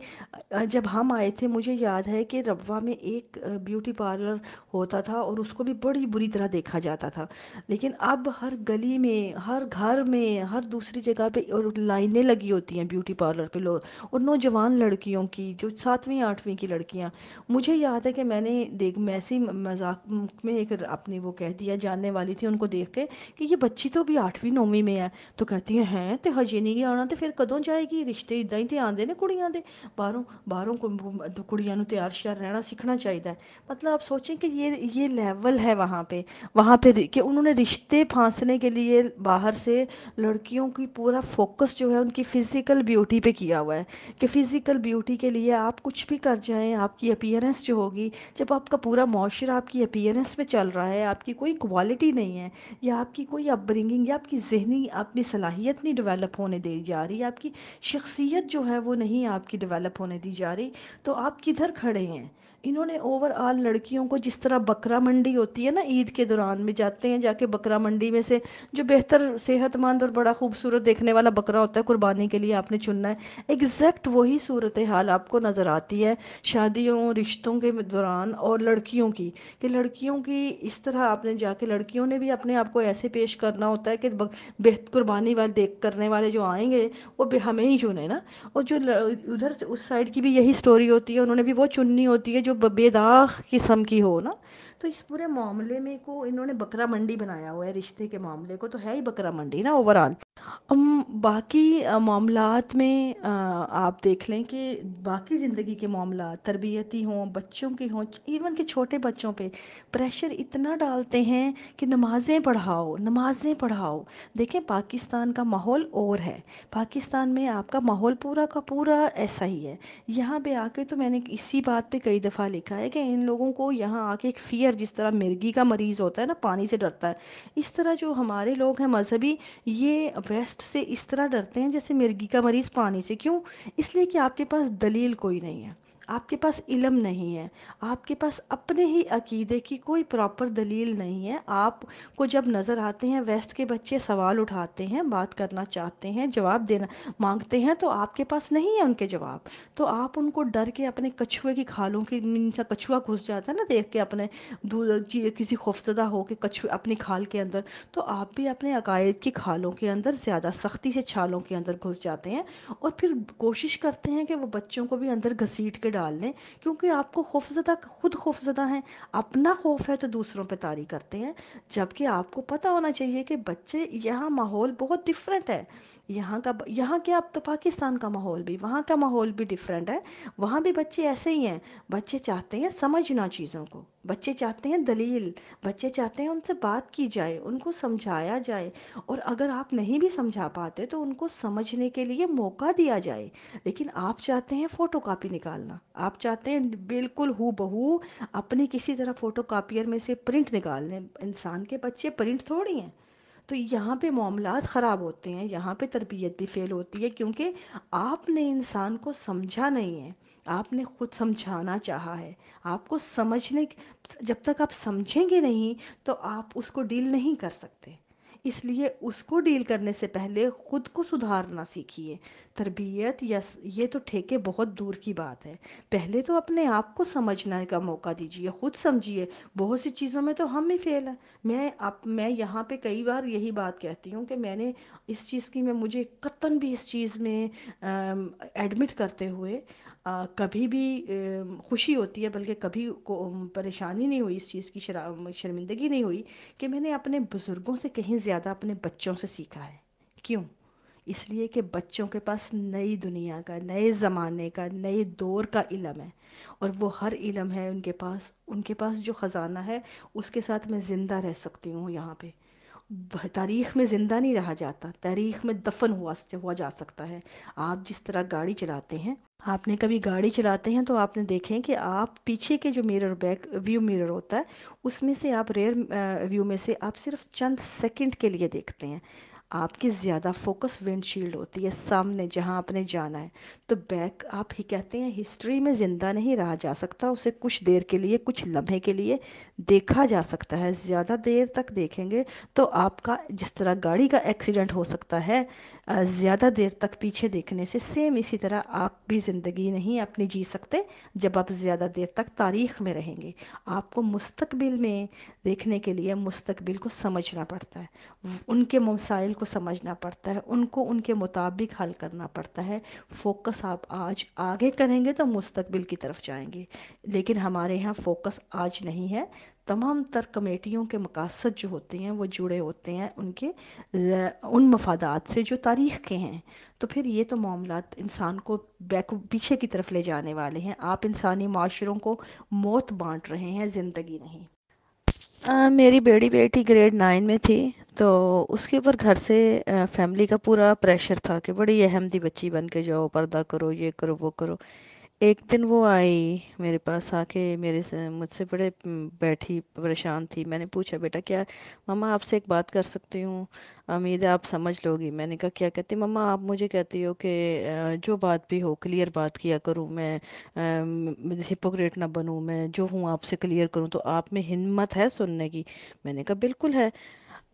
Speaker 1: जब हम आए थे मुझे याद है कि रवा में एक ब्यूटी पार्लर होता था और उसको भी बड़ी बुरी तरह देखा जाता था लेकिन अब हर गली में हर घर में हर दूसरी जगह पे और लाइनें लगी होती हैं ब्यूटी पार्लर पे लोग और नौजवान लड़कियों की जो सातवीं आठवीं की लड़कियाँ मुझे याद है कि मैंने देख मैसी मजाक में एक अपनी वो कह दिया जानने वाली थी उनको देख के कि ये बच्ची तो भी आठवीं नौवीं में है तो कहती हैं हैं तो हजे नहीं आना तो फिर कदों जाएगी रिश्ते इदा ही तो आते ने कुड़ियाँ के बाहरों बाहरों कुड़ियों तैयार श्यार रहना सीखना चाहिए मतलब आप सोचें कि ये ये लेवल लेवल है वहाँ पे वहाँ पे कि उन्होंने रिश्ते फांसने के लिए बाहर से लड़कियों की पूरा फोकस जो है उनकी फ़िज़िकल ब्यूटी पे किया हुआ है कि फ़िज़िकल ब्यूटी के लिए आप कुछ भी कर जाएं आपकी अपीयरेंस जो होगी जब आपका पूरा माशरा आपकी अपीयरेंस पे चल रहा है आपकी कोई क्वालिटी नहीं है या आपकी कोई अपब्रिंगिंग या आपकी जहनी अपनी सलाहियत नहीं डिवेलप होने दी जा रही आपकी शख्सियत जो है वो नहीं आपकी डिवेलप होने दी जा रही तो आप किधर खड़े हैं इन्होंने ओवरऑल लड़कियों को जिस तरह बकरा मंडी होती है ना ईद के दौरान में जाते हैं जाके बकरा मंडी में से जो बेहतर सेहतमंद और बड़ा खूबसूरत देखने वाला बकरा होता है कुर्बानी के लिए आपने चुनना है एग्जैक्ट वही सूरत हाल आपको नज़र आती है शादियों रिश्तों के दौरान और लड़कियों की कि लड़कियों की इस तरह आपने जाके लड़कियों ने भी अपने आप को ऐसे पेश करना होता है कि बेहत कुर्बानी वाले देख करने वाले जो आएंगे वो हमें ही चुने ना और जो उधर से उस साइड की भी यही स्टोरी होती है उन्होंने भी वो चुननी होती है जो बेदाग किस्म की हो ना तो इस पूरे मामले में को इन्होंने बकरा मंडी बनाया हुआ है रिश्ते के मामले को तो है ही बकरा मंडी ना ओवरऑल बाकी मामलात में आ, आप देख लें कि बाकी ज़िंदगी के मामला तरबियती हों बच्चों के हों इवन के छोटे बच्चों पे प्रेशर इतना डालते हैं कि नमाज़ें पढ़ाओ नमाज़ें पढ़ाओ देखें पाकिस्तान का माहौल और है पाकिस्तान में आपका माहौल पूरा का पूरा ऐसा ही है यहाँ पे आके तो मैंने इसी बात पे कई दफ़ा लिखा है कि इन लोगों को यहाँ आके एक फियर और जिस तरह मिर्गी का मरीज़ होता है ना पानी से डरता है इस तरह जो हमारे लोग हैं मजहबी ये वेस्ट से इस तरह डरते हैं जैसे मिर्गी का मरीज़ पानी से क्यों इसलिए कि आपके पास दलील कोई नहीं है आपके पास इलम नहीं है आपके पास अपने ही अकीदे की कोई प्रॉपर दलील नहीं है आप को जब नज़र आते हैं वेस्ट के बच्चे सवाल उठाते हैं बात करना चाहते हैं जवाब देना मांगते हैं तो आपके पास नहीं है उनके जवाब तो आप उनको डर के अपने कछुए की खालों की नीचा कछुआ घुस जाता है ना देख के अपने किसी खौफजदा हो के कछुए अपनी खाल के अंदर तो आप भी अपने अकायद की खालों के अंदर ज़्यादा सख्ती से छालों के अंदर घुस जाते हैं और फिर कोशिश करते हैं कि वो बच्चों को भी अंदर घसीट के डाल लें क्योंकि आपको खौफजदा खुद खौफजदा हैं अपना खौफ है तो दूसरों पर तारी करते हैं जबकि आपको पता होना चाहिए कि बच्चे यहाँ माहौल बहुत डिफरेंट है यहाँ का यहाँ के अब तो पाकिस्तान का माहौल भी वहाँ का माहौल भी डिफरेंट है वहाँ भी बच्चे ऐसे ही हैं बच्चे चाहते हैं समझना चीज़ों को बच्चे चाहते हैं दलील बच्चे चाहते हैं उनसे बात की जाए उनको समझाया जाए और अगर आप नहीं भी समझा पाते तो उनको समझने के लिए मौका दिया जाए लेकिन आप चाहते हैं फ़ोटो कापी निकालना आप चाहते हैं बिल्कुल हु बहू अपनी किसी तरह फ़ोटो कापियर में से प्रिंट निकाल लें इंसान के बच्चे प्रिंट थोड़ी हैं तो यहाँ पे मामला ख़राब होते हैं यहाँ पे तरबियत भी फेल होती है क्योंकि आपने इंसान को समझा नहीं है आपने खुद समझाना चाहा है आपको समझने जब तक आप समझेंगे नहीं तो आप उसको डील नहीं कर सकते इसलिए उसको डील करने से पहले ख़ुद को सुधारना सीखिए तरबियत या ये तो ठेके बहुत दूर की बात है पहले तो अपने आप को समझने का मौका दीजिए ख़ुद समझिए बहुत सी चीज़ों में तो हम ही फेल हैं मैं आप मैं यहाँ पे कई बार यही बात कहती हूँ कि मैंने इस चीज़ की मैं मुझे कतन भी इस चीज़ में एडमिट करते हुए आ, कभी भी खुशी होती है बल्कि कभी को परेशानी नहीं हुई इस चीज़ की शरा शर्मिंदगी नहीं हुई कि मैंने अपने बुज़ुर्गों से कहीं ज़्यादा अपने बच्चों से सीखा है क्यों इसलिए कि बच्चों के पास नई दुनिया का नए ज़माने का नए दौर का इलम है और वो हर इलम है उनके पास उनके पास जो ख़जाना है उसके साथ मैं ज़िंदा रह सकती हूँ यहाँ पर तारीख में ज़िंदा नहीं रहा जाता तारीख में दफन हुआ हुआ जा सकता है आप जिस तरह गाड़ी चलाते हैं आपने कभी गाड़ी चलाते हैं तो आपने देखें कि आप पीछे के जो मिरर बैक व्यू मिरर होता है उसमें से आप रेयर व्यू में से आप सिर्फ चंद सेकंड के लिए देखते हैं आपकी ज़्यादा फोकस विंडशील्ड होती है सामने जहाँ आपने जाना है तो बैक आप ही कहते हैं हिस्ट्री में ज़िंदा नहीं रहा जा सकता उसे कुछ देर के लिए कुछ लम्हे के लिए देखा जा सकता है ज़्यादा देर तक देखेंगे तो आपका जिस तरह गाड़ी का एक्सीडेंट हो सकता है ज़्यादा देर तक पीछे देखने से सेम इसी तरह आप भी ज़िंदगी नहीं अपनी जी सकते जब आप ज़्यादा देर तक तारीख में रहेंगे आपको मुस्तबिल में देखने के लिए मुस्तबिल को समझना पड़ता है उनके मसाइल को समझना पड़ता है उनको उनके मुताबिक हल करना पड़ता है फोकस आप आज आगे करेंगे तो मुस्तकबिल की तरफ जाएंगे लेकिन हमारे यहाँ फोकस आज नहीं है तमाम तर कमेटियों के मकासद जो होते हैं वो जुड़े होते हैं उनके उन मफादात से जो तारीख़ के हैं तो फिर ये तो मामला इंसान को बैक पीछे की तरफ ले जाने वाले हैं आप इंसानी माशरों को मौत बांट रहे हैं ज़िंदगी नहीं आ, मेरी बेड़ी बेटी ग्रेड नाइन में थी तो उसके ऊपर घर से फैमिली का पूरा प्रेशर था कि बड़ी अहम थी बच्ची बन के जाओ पर्दा करो ये करो वो करो एक दिन वो आई मेरे पास आके मेरे से मुझसे बड़े बैठी परेशान थी मैंने पूछा बेटा क्या मम्मा आपसे एक बात कर सकती हूँ उम्मीद है आप समझ लोगी मैंने कहा क्या कहती मम्मा आप मुझे कहती हो कि जो बात भी हो क्लियर बात किया करूँ मैं हिपोक्रेट ना बनूँ मैं जो हूँ आपसे क्लियर करूँ तो आप में हिम्मत है सुनने की मैंने कहा बिल्कुल है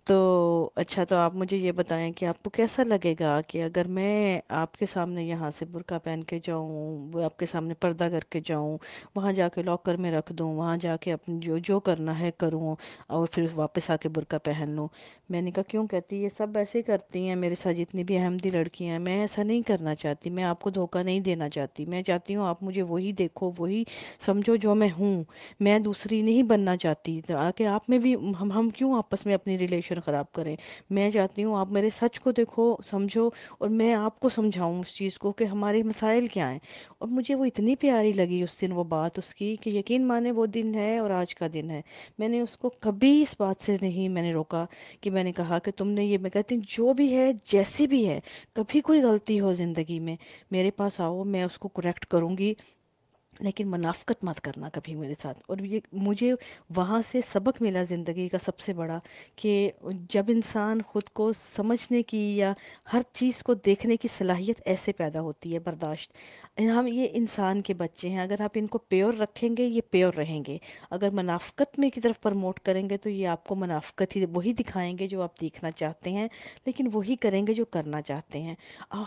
Speaker 1: तो अच्छा तो आप मुझे ये बताएं कि आपको कैसा लगेगा कि अगर मैं आपके सामने यहाँ से बुरका पहन के जाऊँ वो आपके सामने पर्दा करके जाऊँ वहाँ जाके लॉकर में रख दूँ वहाँ जाके अपने जो जो करना है करूँ और फिर वापस आके बुरका पहन लूँ मैंने कहा क्यों कहती ये सब ऐसे ही करती हैं मेरे साथ जितनी भी अहमदी लड़कियाँ हैं मैं ऐसा नहीं करना चाहती मैं आपको धोखा नहीं देना चाहती मैं चाहती हूँ आप मुझे वही देखो वही समझो जो मैं हूँ मैं दूसरी नहीं बनना चाहती तो आके आप में भी हम हम क्यों आपस में अपनी रिलेशन रिलेशन ख़राब करें मैं चाहती हूँ आप मेरे सच को देखो समझो और मैं आपको समझाऊँ उस चीज़ को कि हमारे मसाइल क्या हैं और मुझे वो इतनी प्यारी लगी उस दिन वो बात उसकी कि यकीन माने वो दिन है और आज का दिन है मैंने उसको कभी इस बात से नहीं मैंने रोका कि मैंने कहा कि तुमने ये मैं कहती हूँ जो भी है जैसी भी है कभी कोई गलती हो ज़िंदगी में मेरे पास आओ मैं उसको करेक्ट करूँगी लेकिन मुनाफ़त मत करना कभी मेरे साथ और ये मुझे वहाँ से सबक मिला ज़िंदगी का सबसे बड़ा कि जब इंसान ख़ुद को समझने की या हर चीज़ को देखने की सलाहियत ऐसे पैदा होती है बर्दाश्त हम ये इंसान के बच्चे हैं अगर आप इनको प्योर रखेंगे ये प्योर रहेंगे अगर मुनाफ़त में की तरफ प्रमोट करेंगे तो ये आपको मुनाफ़त ही वही दिखाएंगे जो आप देखना चाहते हैं लेकिन वही करेंगे जो करना चाहते हैं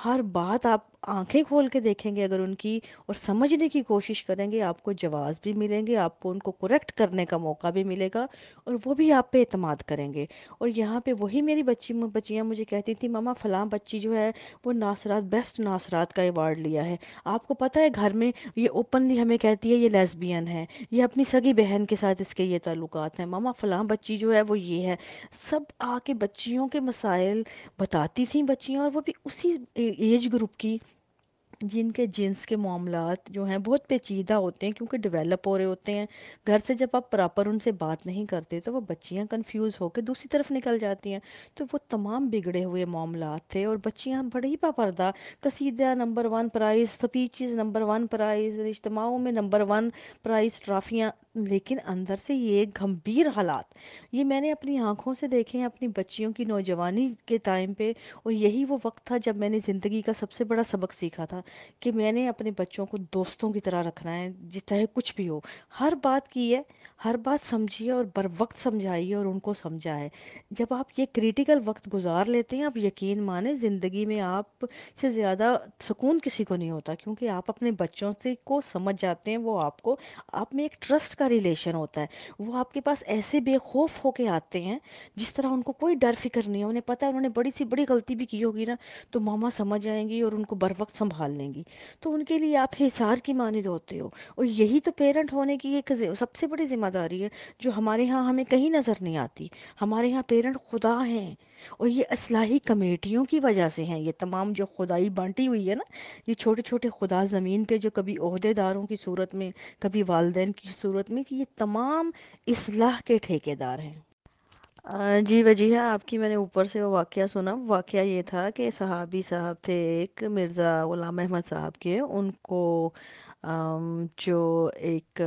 Speaker 1: हर बात आप आंखें खोल के देखेंगे अगर उनकी और समझने की कोशिश करेंगे आपको जवाब भी मिलेंगे आपको उनको करेक्ट करने का मौका भी मिलेगा और वो भी आप पे अतमाद करेंगे और यहाँ पे वही मेरी बच्ची बच्चियाँ मुझे कहती थी मामा फलां बच्ची जो है वो नासरात बेस्ट नासरात का अवार्ड लिया है आपको पता है घर में ये ओपनली हमें कहती है ये लेसबियन है ये अपनी सगी बहन के साथ इसके ये ताल्लुक हैं मामा फलां बच्ची जो है वो ये है सब आके बच्चियों के मसाइल बताती थी बच्चियाँ और वो भी उसी एज ग्रुप की जिनके जींस के मामला जो हैं बहुत पेचीदा होते हैं क्योंकि डेवलप हो रहे होते हैं घर से जब आप प्रॉपर उनसे बात नहीं करते तो वो बच्चियां कंफ्यूज होकर दूसरी तरफ निकल जाती हैं तो वो तमाम बिगड़े हुए मामला थे और बच्चियां बड़े ही पापरदा कसीदा number one prize speeches number one prize इजतमाओं में नंबर वन प्राइज़ ट्राफियाँ लेकिन अंदर से ये गंभीर हालात ये मैंने अपनी आंखों से देखे हैं अपनी बच्चियों की नौजवानी के टाइम पे और यही वो वक्त था जब मैंने ज़िंदगी का सबसे बड़ा सबक सीखा था कि मैंने अपने बच्चों को दोस्तों की तरह रखना है चाहे कुछ भी हो हर बात की है हर बात समझिए और बर वक्त समझाइए और उनको समझाए जब आप ये क्रिटिकल वक्त गुजार लेते हैं आप यकीन माने ज़िंदगी में आप से ज़्यादा सुकून किसी को नहीं होता क्योंकि आप अपने बच्चों से को समझ जाते हैं वो आपको आप में एक ट्रस्ट का का रिलेशन होता है वो आपके पास ऐसे बेखौफ होके आते हैं जिस तरह उनको कोई डर फिक्र नहीं है उन्हें पता है उन्होंने बड़ी सी बड़ी गलती भी की होगी ना तो मामा समझ आएंगी और उनको बर वक्त संभाल लेंगी तो उनके लिए आप हिसार की मानद होते हो और यही तो पेरेंट होने की एक सबसे बड़ी जिम्मेदारी है जो हमारे यहाँ हमें कहीं नज़र नहीं आती हमारे यहाँ पेरेंट खुदा हैं और ये असलाही कमेटियों की वजह से हैं ये तमाम जो खुदाई बांटी हुई है ना ये छोटे छोटे खुदा ज़मीन पे जो कभी अहदेदारों की सूरत में कभी वालदेन की सूरत में कि ये तमाम असलाह के ठेकेदार हैं जी वजीह आपकी मैंने ऊपर से वो वाक़ सुना वाक़ ये था कि सहाबी साहब थे एक मिर्ज़ा ग़ुलाम अहमद साहब के उनको जो एक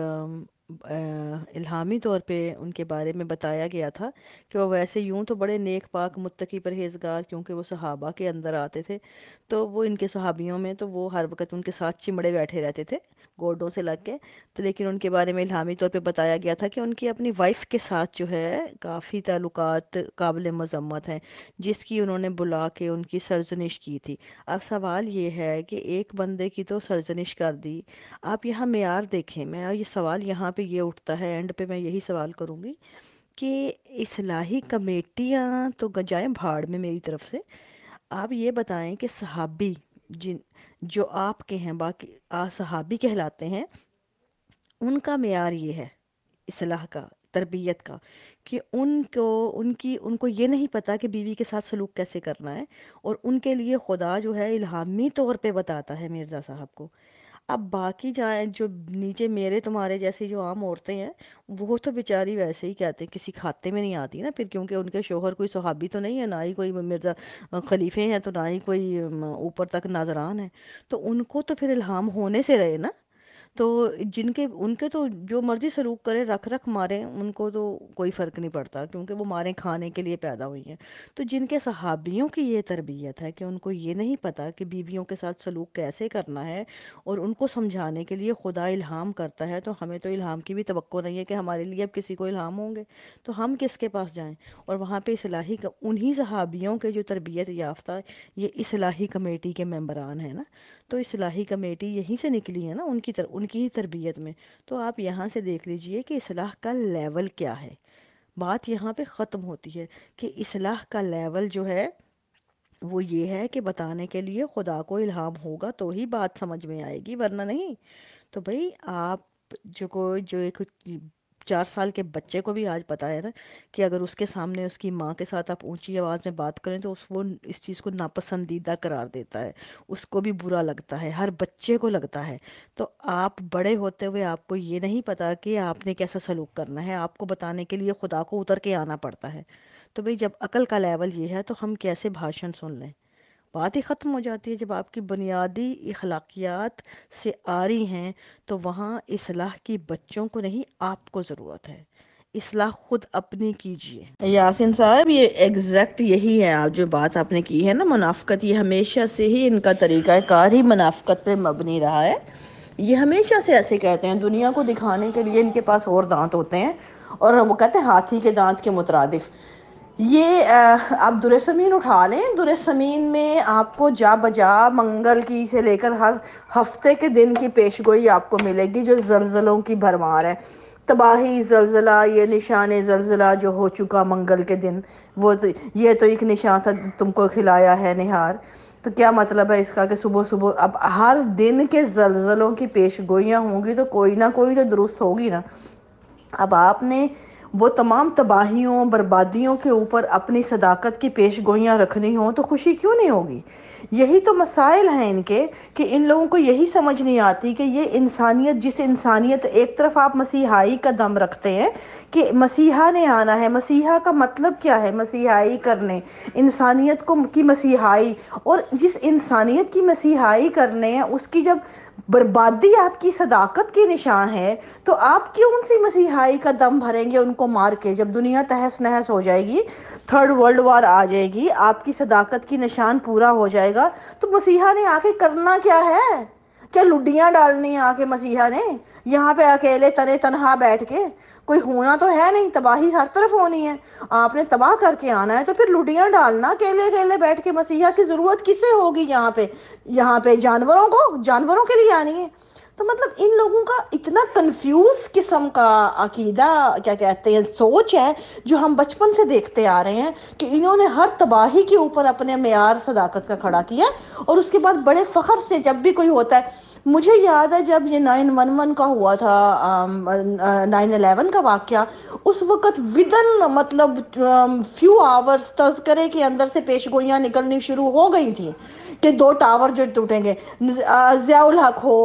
Speaker 1: इल्हामी तौर पे उनके बारे में बताया गया था कि वो वैसे यूं तो बड़े नेक पाक मुत्तकी परहेजगार क्योंकि वो सहाबा के अंदर आते थे तो वो इनके सहाबियों में तो वो हर वक्त उनके साथ चिमड़े बैठे रहते थे गोडों से लग के तो लेकिन उनके बारे में इलामी तौर पर बताया गया था कि उनकी अपनी वाइफ के साथ जो है काफ़ी ताल्लुक काबिल मजम्मत हैं जिसकी उन्होंने बुला के उनकी सरजनिश की थी अब सवाल ये है कि एक बंदे की तो सरजनिश कर दी आप यहाँ मैार देखें मैं ये सवाल यहाँ पर ये उठता है एंड पे मैं यही सवाल करूँगी कि इसलाही कमेटियाँ तो गजाएँ भाड़ में मेरी तरफ से आप ये बताएं कि सहाबी जिन जो आपके हैं बाकी असहाबी कहलाते हैं उनका मैार ये है इसलाह का तरबियत का कि उनको उनकी उनको ये नहीं पता कि बीवी के साथ सलूक कैसे करना है और उनके लिए खुदा जो है इल्हामी तौर पे बताता है मिर्ज़ा साहब को अब बाकी जाए जो नीचे मेरे तुम्हारे जैसी जो आम औरतें हैं वो तो बेचारी वैसे ही कहते हैं किसी खाते में नहीं आती ना फिर क्योंकि उनके शोहर कोई सुहाबी तो नहीं है ना ही कोई मिर्जा खलीफे हैं तो ना ही कोई ऊपर तक नाजरान है तो उनको तो फिर इल्हाम होने से रहे ना तो जिनके उनके तो जो मर्जी सलूक करें रख रख मारें उनको तो कोई फ़र्क नहीं पड़ता क्योंकि वो मारें खाने के लिए पैदा हुई हैं तो जिनके सहाबियों की ये तरबियत है कि उनको ये नहीं पता कि बीवियों के साथ सलूक कैसे करना है और उनको समझाने के लिए खुदा इल्हाम करता है तो हमें तो इल्हाम की भी तो नहीं है कि हमारे लिए अब किसी को इल्हाम होंगे तो हम किसके पास जाएँ और वहाँ पर इसलाही उन्हीं सहाबियों के जो तरबियत याफ्ता ये इसलाही कमेटी के मेम्बरान हैं ना तो इसलाही कमेटी यहीं से निकली है ना उनकी तरफ की तरबियत में तो आप यहाँ से देख लीजिए कि इसलाह का लेवल क्या है बात यहाँ पे ख़त्म होती है कि इसलाह का लेवल जो है वो ये है कि बताने के लिए खुदा को इल्हाम होगा तो ही बात समझ में आएगी वरना नहीं तो भाई आप जो को जो एक चार साल के बच्चे को भी आज पता है ना कि अगर उसके सामने उसकी माँ के साथ आप ऊंची आवाज़ में बात करें तो उस वो इस चीज़ को नापसंदीदा करार देता है उसको भी बुरा लगता है हर बच्चे को लगता है तो आप बड़े होते हुए आपको ये नहीं पता कि आपने कैसा सलूक करना है आपको बताने के लिए खुदा को उतर के आना पड़ता है तो भाई जब अकल का लेवल ये है तो हम कैसे भाषण सुन लें बात ही ख़त्म हो जाती है जब आपकी बुनियादी अखलाकियात से आ रही हैं तो वहाँ इसलाह की बच्चों को नहीं आपको ज़रूरत है इसलाह खुद अपनी कीजिए यासिन साहब ये एग्जैक्ट यही है आप जो बात आपने की है ना मुनाफ्त ये हमेशा से ही इनका तरीका कार ही मुनाफ्त पे मबनी रहा है ये हमेशा से ऐसे कहते हैं दुनिया को दिखाने के लिए इनके पास और दांत होते हैं और वो कहते हैं हाथी के दांत के मुतरदफ़ ये आप दुरेसमीन उठा लें दुरसमीन में आपको जा बजा मंगल की से लेकर हर हफ्ते के दिन की पेश गोई आपको मिलेगी जो जलजलों की भरमार है तबाही जलजला ये निशान जलजला जो हो चुका मंगल के दिन वो तो, ये तो एक निशान था तुमको खिलाया है निहार तो क्या मतलब है इसका कि सुबह सुबह अब हर दिन के जलजलों की पेश गोइयाँ होंगी तो कोई ना कोई तो दुरुस्त होगी ना अब आपने वो तमाम तबाहियों बर्बादियों के ऊपर अपनी सदाकत की पेश गोइयाँ रखनी हों तो खुशी क्यों नहीं होगी यही तो मसाइल हैं इनके कि इन लोगों को यही समझ नहीं आती कि ये इंसानियत जिस इंसानियत एक तरफ आप मसीहाई का दम रखते हैं कि मसीहा ने आना है मसीहा का मतलब क्या है मसीहाई करने इंसानियत को की मसीहाई और जिस इंसानियत की मसीहाई करने हैं उसकी जब बर्बादी आपकी सदाकत की निशान है तो आप क्यों उनसी मसीहाई का दम भरेंगे उनको मार के जब दुनिया तहस नहस हो जाएगी थर्ड वर्ल्ड वार आ जाएगी आपकी सदाकत की निशान पूरा हो जाएगा तो मसीहा ने आके करना क्या है क्या लुडियां डालनी है आके मसीहा ने यहाँ पे अकेले तने तनहा बैठ के कोई होना तो है नहीं तबाही हर तरफ होनी है आपने तबाह करके आना है तो फिर लुटियां डालना अकेले अकेले बैठ के मसीहा की जरूरत किसे होगी यहाँ पे यहाँ पे जानवरों को जानवरों के लिए आनी है तो मतलब इन लोगों का इतना कंफ्यूज किस्म का अकीदा क्या कहते हैं सोच है जो हम बचपन से देखते आ रहे हैं कि इन्होंने हर तबाही के ऊपर अपने मैार सदाकत का खड़ा किया और उसके बाद बड़े फ़ख्र से जब भी कोई होता है मुझे याद है जब ये नाइन वन वन का हुआ था नाइन अलेवन का वाक्य उस वक़्त विदन मतलब फ्यू आवर्स तस्करे के अंदर से पेश गोइयाँ निकलनी शुरू हो गई थी कि दो टावर जो टूटेंगे ज़ियाउल हक हो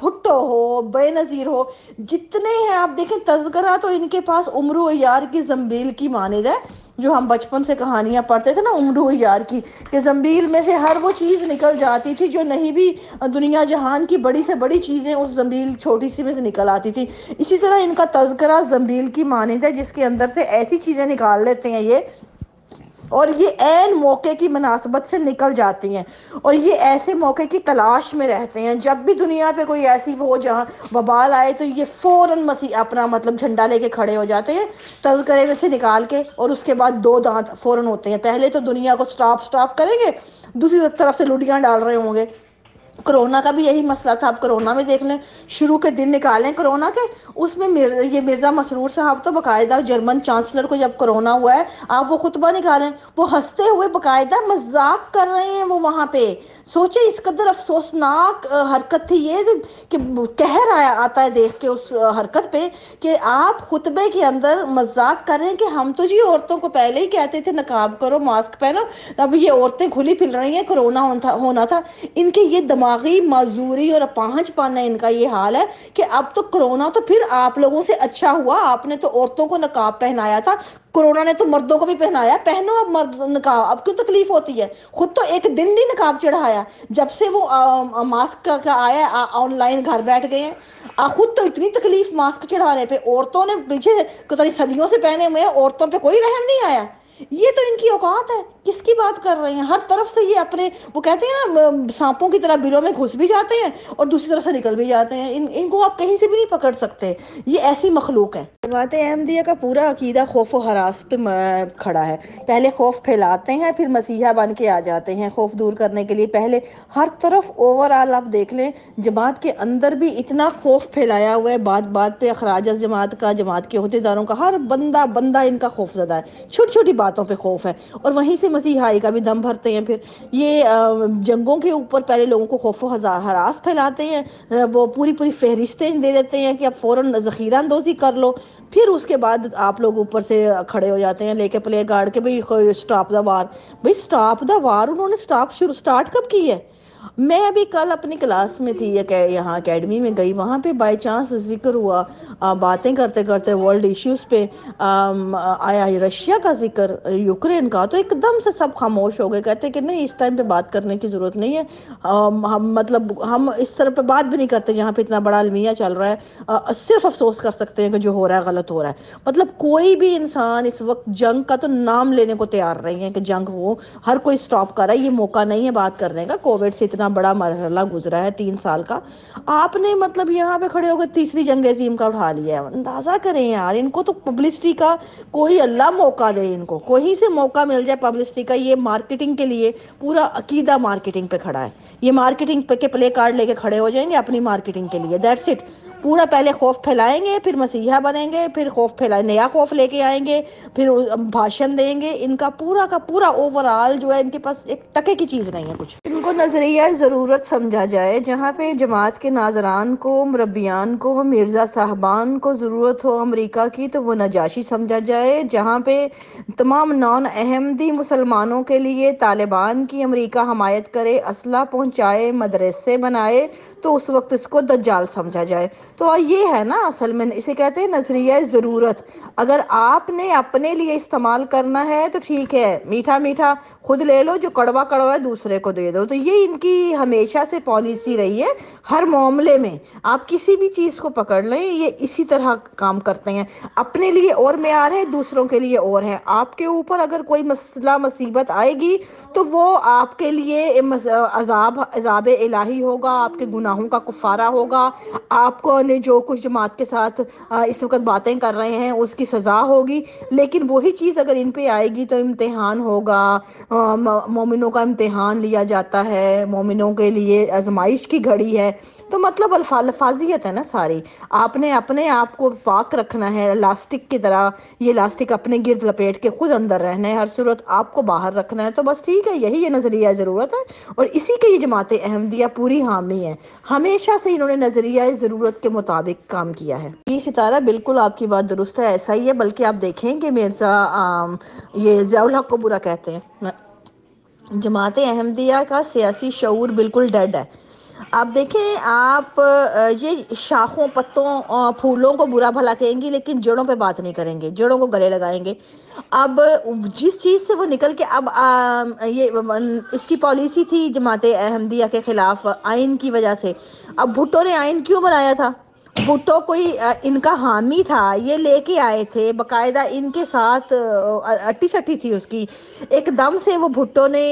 Speaker 1: भुट्टो हो बेनज़ीर हो जितने हैं आप देखें तस्करा तो इनके पास उम्र यार की जम्बील की माने जाए जो हम बचपन से कहानियां पढ़ते थे ना उम्र यार की कि जम्बील में से हर वो चीज़ निकल जाती थी जो नहीं भी दुनिया जहान की बड़ी से बड़ी चीज़ें उस जम्बील छोटी सी में से निकल आती थी इसी तरह इनका तस्करा जम्बील की मानद है जिसके अंदर से ऐसी चीज़ें निकाल लेते हैं ये और ये एन मौके की मुनासबत से निकल जाती हैं और ये ऐसे मौके की तलाश में रहते हैं जब भी दुनिया पे कोई ऐसी हो जहाँ बबाल आए तो ये फ़ौर मसीह अपना मतलब झंडा लेके खड़े हो जाते हैं तस्करे में से निकाल के और उसके बाद दो दांत फ़ौर होते हैं पहले तो दुनिया को स्टॉप स्टॉप करेंगे दूसरी तरफ से लुटियाँ डाल रहे होंगे कोरोना का भी यही मसला था आप कोरोना में देख लें शुरू के दिन निकालें कोरोना के उसमें मिर, ये मिर्ज़ा मसरूर साहब तो बाकायदा जर्मन चांसलर को जब कोरोना हुआ है आप वो खुतबा निकालें वो हंसते हुए बाकायदा मजाक कर रहे हैं वो वहाँ पे सोचे इस कदर अफसोसनाक हरकत थी ये कि रहा है आता है देख के उस हरकत पे कि आप खुतबे के अंदर मजाक कर रहे हैं कि हम तो जी औरतों को पहले ही कहते थे नकाब करो मास्क पहनो अब ये औरतें खुली फिर रही हैं कोरोना होना था इनके ये दिमाग दिमागी मजदूरी और पहुंच पाना इनका ये हाल है कि अब तो कोरोना तो फिर आप लोगों से अच्छा हुआ आपने तो औरतों को नकाब पहनाया था कोरोना ने तो मर्दों को भी पहनाया पहनो अब मर्द नकाब अब क्यों तकलीफ होती है खुद तो एक दिन नहीं नकाब चढ़ाया जब से वो आ, आ, मास्क का, का आया ऑनलाइन घर बैठ गए हैं खुद तो इतनी तकलीफ मास्क चढ़ाने पे औरतों ने पीछे सदियों से पहने हुए हैं औरतों पे कोई रहम नहीं आया ये तो इनकी औकात है किसकी बात कर रहे हैं हर तरफ से ये अपने वो कहते हैं ना सांपों की तरह बिलों में घुस भी जाते हैं और दूसरी तरफ से निकल भी जाते हैं इन इनको आप कहीं से भी नहीं पकड़ सकते ये ऐसी मखलूक है जमात अहमदिया का पूरा अकीदा खौफ व हरास पे खड़ा है पहले खौफ फैलाते हैं फिर मसीहा बन के आ जाते हैं खौफ दूर करने के लिए पहले हर तरफ ओवरऑल आप देख लें जमात के अंदर भी इतना खौफ फैलाया हुआ है बात बात पे अखराज जमात का जमात के अहदेदारों का हर बंदा बंदा इनका खौफ ज़दा है छोटी छोटी बातों पर खौफ है और वहीं से मसीहाई का भी दम भरते हैं फिर ये जंगों के ऊपर पहले लोगों को खौफ हरास फैलाते हैं वो पूरी पूरी फहरिस्तें दे देते हैं कि आप फ़ौर ज़ख़ीरा अंदोज़ी कर लो फिर उसके बाद आप लोग ऊपर से खड़े हो जाते हैं लेके प्ले गार्ड के भाई स्टॉप द वार भाई स्टॉप द वार उन्होंने स्टॉप शुरू स्टार्ट कब की है मैं अभी कल अपनी क्लास में थी या कह यहाँ अकेडमी में गई वहाँ पे बाय चांस जिक्र हुआ आ, बातें करते करते वर्ल्ड इश्यूज पे आ, आया रशिया का जिक्र यूक्रेन का तो एकदम से सब खामोश हो गए कहते कि नहीं इस टाइम पे बात करने की ज़रूरत नहीं है आ, हम मतलब हम इस तरह पे बात भी नहीं करते जहाँ पे इतना बड़ा अलमिया चल रहा है आ, सिर्फ अफसोस कर सकते हैं कि जो हो रहा है गलत हो रहा है मतलब कोई भी इंसान इस वक्त जंग का तो नाम लेने को तैयार नहीं है कि जंग हो हर कोई स्टॉप कर रहा है ये मौका नहीं है बात करने का कोविड से इतना इतना बड़ा मरहला गुजरा है तीन साल का आपने मतलब यहाँ पे खड़े होकर तीसरी जंग अजीम का उठा लिया है अंदाज़ा करें यार इनको तो पब्लिसिटी का कोई अल्लाह मौका दे इनको कोई से मौका मिल जाए पब्लिसिटी का ये मार्केटिंग के लिए पूरा अकीदा मार्केटिंग पे खड़ा है ये मार्केटिंग पे के प्ले कार्ड लेके खड़े हो जाएंगे अपनी मार्केटिंग के लिए दैट्स इट पूरा पहले खौफ फैलाएंगे फिर मसीहा बनेंगे फिर खौफ फैलाए नया खौफ लेके आएंगे फिर भाषण देंगे इनका पूरा का पूरा ओवरऑल जो है इनके पास एक टके की चीज़ नहीं है कुछ इनको नज़रिया ज़रूरत समझा जाए जहाँ पे जमात के नाजरान को मरबियान को मिर्ज़ा साहबान को ज़रूरत हो अमरीका की तो वो नजाशी समझा जाए जहाँ पे तमाम नॉन अहमदी मुसलमानों के लिए तालिबान की अमरीका हमायत करे असला पहुँचाए मदरसे बनाए तो उस वक्त इसको दज्जाल समझा जाए तो ये है ना असल में इसे कहते हैं नजरिया ज़रूरत अगर आपने अपने लिए इस्तेमाल करना है तो ठीक है मीठा मीठा खुद ले लो जो कड़वा कड़वा है दूसरे को दे दो तो ये इनकी हमेशा से पॉलिसी रही है हर मामले में आप किसी भी चीज़ को पकड़ लें ये इसी तरह काम करते हैं अपने लिए और मैार है दूसरों के लिए और है आपके ऊपर अगर कोई मसला मुसीबत आएगी तो वो आपके लिए अजाब अजाब इलाही होगा आपके गुना गुनाहों का कुफारा होगा आपको ने जो कुछ जमात के साथ इस वक्त बातें कर रहे हैं उसकी सज़ा होगी लेकिन वही चीज़ अगर इन पे आएगी तो इम्तहान होगा मोमिनों का इम्तहान लिया जाता है मोमिनों के लिए आजमाइश की घड़ी है तो मतलब अल्फाजियत है ना सारी आपने अपने आप को पाक रखना है इलास्टिक की तरह ये इलास्टिक अपने गिरद लपेट के खुद अंदर रहना है हर सूरत आपको बाहर रखना है तो बस ठीक है यही ये नज़रिया ज़रूरत है और इसी के ये जमात अहमदिया पूरी हामी है हमेशा से इन्होंने नज़रिया ज़रूरत के मुताबिक काम किया है ये सितारा बिल्कुल आपकी बात दुरुस्त है ऐसा ही है बल्कि आप देखें कि मिर्ज़ा ये जयाल को बुरा कहते हैं जमात अहमदिया का सियासी शूर बिल्कुल डेड है आप देखें आप ये शाखों पत्तों फूलों को बुरा भला कहेंगी लेकिन जड़ों पे बात नहीं करेंगे जड़ों को गले लगाएंगे अब जिस चीज़ से वो निकल के अब आ, ये इसकी पॉलिसी थी जमात अहमदिया के ख़िलाफ़ आइन की वजह से अब भुट्टो ने आइन क्यों बनाया था भुट्टो कोई इनका हामी था ये लेके आए थे बकायदा इनके साथ अट्टी सट्टी थी उसकी एकदम से वो भुट्टो ने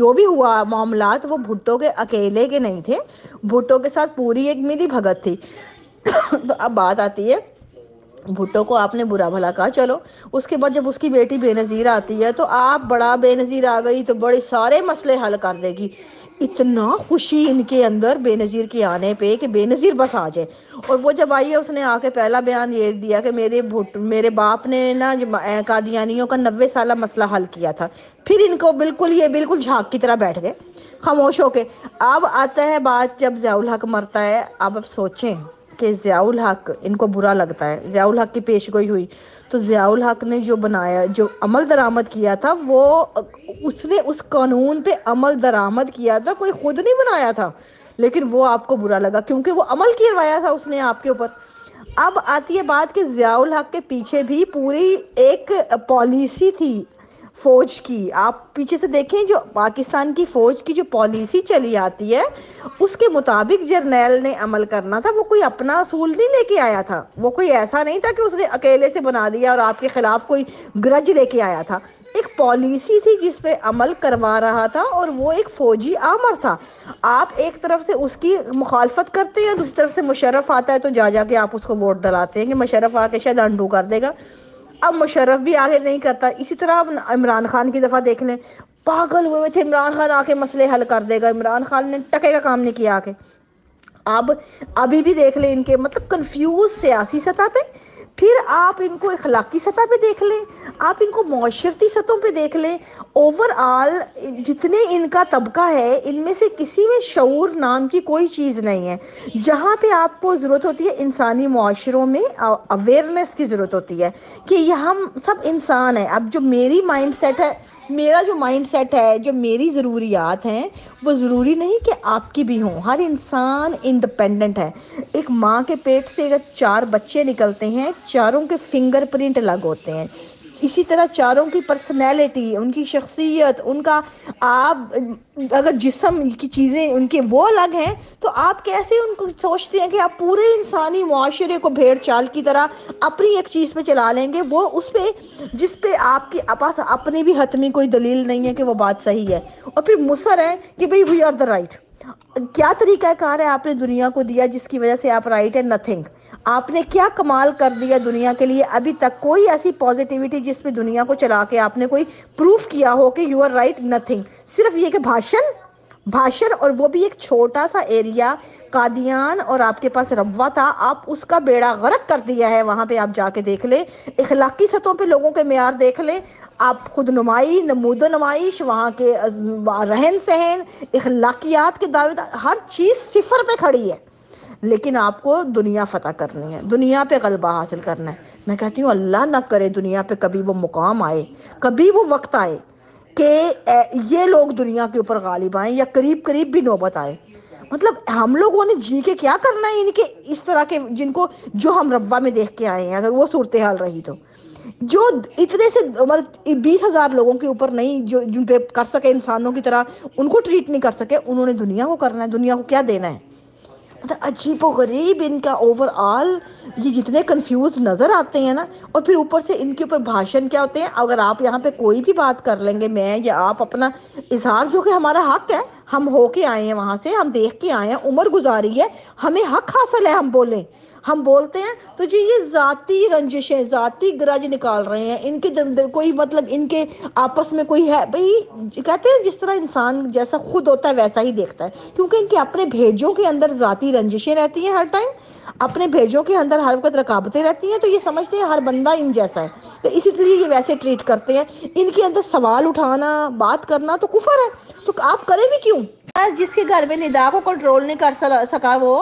Speaker 1: जो भी हुआ मामला वो भुट्टो के अकेले के नहीं थे भुट्टो के साथ पूरी एक मिली भगत थी तो अब बात आती है भुट्टो को आपने बुरा भला कहा चलो उसके बाद जब उसकी बेटी बेनज़ीर आती है तो आप बड़ा बेनज़ीर आ गई तो बड़े सारे मसले हल कर देगी इतना खुशी इनके अंदर बेनज़ीर के आने पे कि बेनज़ीर बस आ जाए और वो जब आई है उसने आके पहला बयान ये दिया कि मेरे भुट मेरे बाप ने ना कादियानियों का नब्बे साल मसला हल किया था फिर इनको बिल्कुल ये बिल्कुल झाक की तरह बैठ गए खामोश होके अब आता है बात जब जयाल हक मरता है अब अब सोचें कि ज़ियाउल हक इनको बुरा लगता है ज़ियाउल हक की पेशगोई हुई तो ज़ियाउल हक ने जो बनाया जो अमल दरामद किया था वो उसने उस कानून पे अमल दरामद किया था कोई ख़ुद नहीं बनाया था लेकिन वो आपको बुरा लगा क्योंकि वो अमल करवाया था उसने आपके ऊपर अब आती है बात कि ज़ियाउल हक के पीछे भी पूरी एक पॉलिसी थी फौज की आप पीछे से देखें जो पाकिस्तान की फौज की जो पॉलिसी चली आती है उसके मुताबिक जर्नैल ने अमल करना था वो कोई अपना असूल नहीं लेके आया था वो कोई ऐसा नहीं था कि उसने अकेले से बना दिया और आपके खिलाफ कोई ग्रज लेके आया था एक पॉलिसी थी जिस पे अमल करवा रहा था और वो एक फौजी आमर था आप एक तरफ से उसकी मुखालफत करते हैं दूसरी तरफ से मुशरफ आता है तो जा जा आप उसको वोट डलाते हैं कि मुशरफ आके शायद अंडू कर देगा अब मुशर्रफ भी आगे नहीं करता इसी तरह अब इमरान खान की दफ़ा देख लें पागल हुए थे इमरान खान आके मसले हल कर देगा इमरान खान ने टके का काम नहीं किया आके अब अभी भी देख लें इनके मतलब कंफ्यूज सियासी सतह पे फिर आप इनको इखलाकी सतह पे देख लें आप इनको माशरती सतहों पे देख लें ओवरऑल जितने इनका तबका है इनमें से किसी में शूर नाम की कोई चीज़ नहीं है जहाँ पे आपको ज़रूरत होती है इंसानी माशरों में अवेयरनेस की ज़रूरत होती है कि ये हम सब इंसान हैं अब जो मेरी माइंड सेट है मेरा जो माइंड सेट है जो मेरी ज़रूरियात हैं वो ज़रूरी नहीं कि आपकी भी हों हर इंसान इंडिपेंडेंट है एक माँ के पेट से अगर चार बच्चे निकलते हैं चारों के फिंगरप्रिंट अलग होते हैं इसी तरह चारों की पर्सनैलिटी उनकी शख्सियत उनका आप अगर जिसम की चीज़ें उनके वो अलग हैं तो आप कैसे उनको सोचते हैं कि आप पूरे इंसानी माशरे को भेड़ चाल की तरह अपनी एक चीज़ पे चला लेंगे वो उस पर जिस पे आपके पास अपनी भी हतमी कोई दलील नहीं है कि वो बात सही है और फिर मुसर है कि भाई वी आर द राइट क्या तरीका कार है आपने दुनिया को दिया जिसकी वजह से आप राइट है नथिंग आपने क्या कमाल कर दिया दुनिया के लिए अभी तक कोई ऐसी पॉजिटिविटी जिसमें दुनिया को चला के आपने कोई प्रूफ किया हो कि यू आर राइट नथिंग सिर्फ ये कि भाषण भाषण और वो भी एक छोटा सा एरिया कादियान और आपके पास रबवा था आप उसका बेड़ा गर्क कर दिया है वहां पे आप जाके देख लें इखलाकी सतहों पे लोगों के मैार देख लें आप खुद नुमाई नमूद नुमाइश वहाँ के रहन सहन इखलाकियात के दावे हर चीज़ सिफर पे खड़ी है लेकिन आपको दुनिया फतह करनी है दुनिया पे गलबा हासिल करना है मैं कहती हूँ अल्लाह ना करे दुनिया पे कभी वो मुकाम आए कभी वो वक्त आए कि ये लोग दुनिया के ऊपर गालिब आए या करीब करीब भी नौबत आए मतलब हम लोगों ने जी के क्या करना है इनके इस तरह के जिनको जो हम रब्बा में देख के आए हैं अगर वो सूरत हाल रही तो जो इतने से मतलब बीस हजार लोगों के ऊपर नहीं जो जिन पे कर सके इंसानों की तरह उनको ट्रीट नहीं कर सके उन्होंने दुनिया को करना है दुनिया को क्या देना है मतलब अजीबो गरीब इनका ओवरऑल ये जितने कंफ्यूज नज़र आते हैं ना और फिर ऊपर से इनके ऊपर भाषण क्या होते हैं अगर आप यहाँ पे कोई भी बात कर लेंगे मैं या आप अपना इजहार जो कि हमारा हक है हम होके आए हैं वहां से हम देख के आए हैं उम्र गुजारी है हमें हक हासिल है हम बोलें हम बोलते हैं तो जी ये जाति रंजिश है जाति ग्रज निकाल रहे हैं इनके दर, कोई मतलब इनके आपस में कोई है भाई कहते हैं जिस तरह इंसान जैसा खुद होता है वैसा ही देखता है क्योंकि इनके अपने भेजों के अंदर ज़ाती रंजिशें रहती हैं हर टाइम अपने भेजों के अंदर हर वक्त रकाबतें रहती हैं तो ये समझते हैं हर बंदा इन जैसा है तो इसी तरह ये वैसे ट्रीट करते हैं इनके अंदर सवाल उठाना बात करना तो कुफर है तो आप करें भी क्यों यार जिसके घर में निदा को कंट्रोल नहीं कर सका वो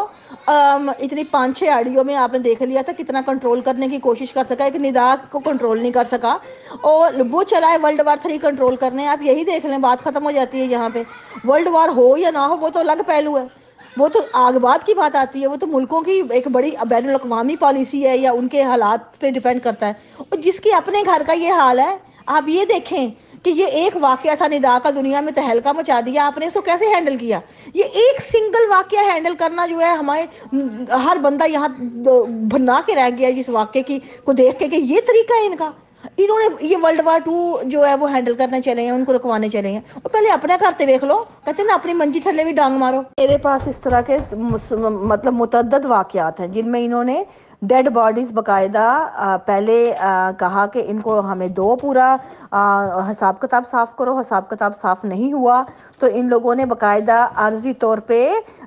Speaker 1: इतनी पाँच छः आडियो में आपने देख लिया था कितना कंट्रोल करने की कोशिश कर सका एक निदा को कंट्रोल नहीं कर सका और वो चला है वर्ल्ड वार थ्री कंट्रोल करने आप यही देख लें बात ख़त्म हो जाती है यहाँ पे वर्ल्ड वार हो या ना हो वो तो अलग पहलू है वो तो आगबाद की बात आती है वो तो मुल्कों की एक बड़ी बैन अवी पॉलिसी है या उनके हालात पे डिपेंड करता है और जिसके अपने घर का ये हाल है आप ये देखें कि ये एक वाक्य था निदा का दुनिया में तहलका मचा दिया आपने इसको कैसे हैंडल किया ये एक सिंगल वाक्य हैंडल करना जो है हमारे हर बंदा यहाँ भन्ना के रह गया इस वाक्य की को देख के कि ये तरीका है इनका इन्होंने ये वर्ल्ड वार टू जो है वो हैंडल करने चले हैं उनको रुकवाने चले हैं और पहले अपने घर से देख लो कहते ना अपनी मंजी थले भी डांग मारो मेरे पास इस तरह के मतलब मुतद वाकयात हैं जिनमें इन्होंने डेड बॉडीज़ बकायदा पहले आ, कहा कि इनको हमें दो पूरा हिसाब किताब साफ़ करो हिसाब किताब साफ़ नहीं हुआ तो इन लोगों ने बकायदा आर्जी तौर पे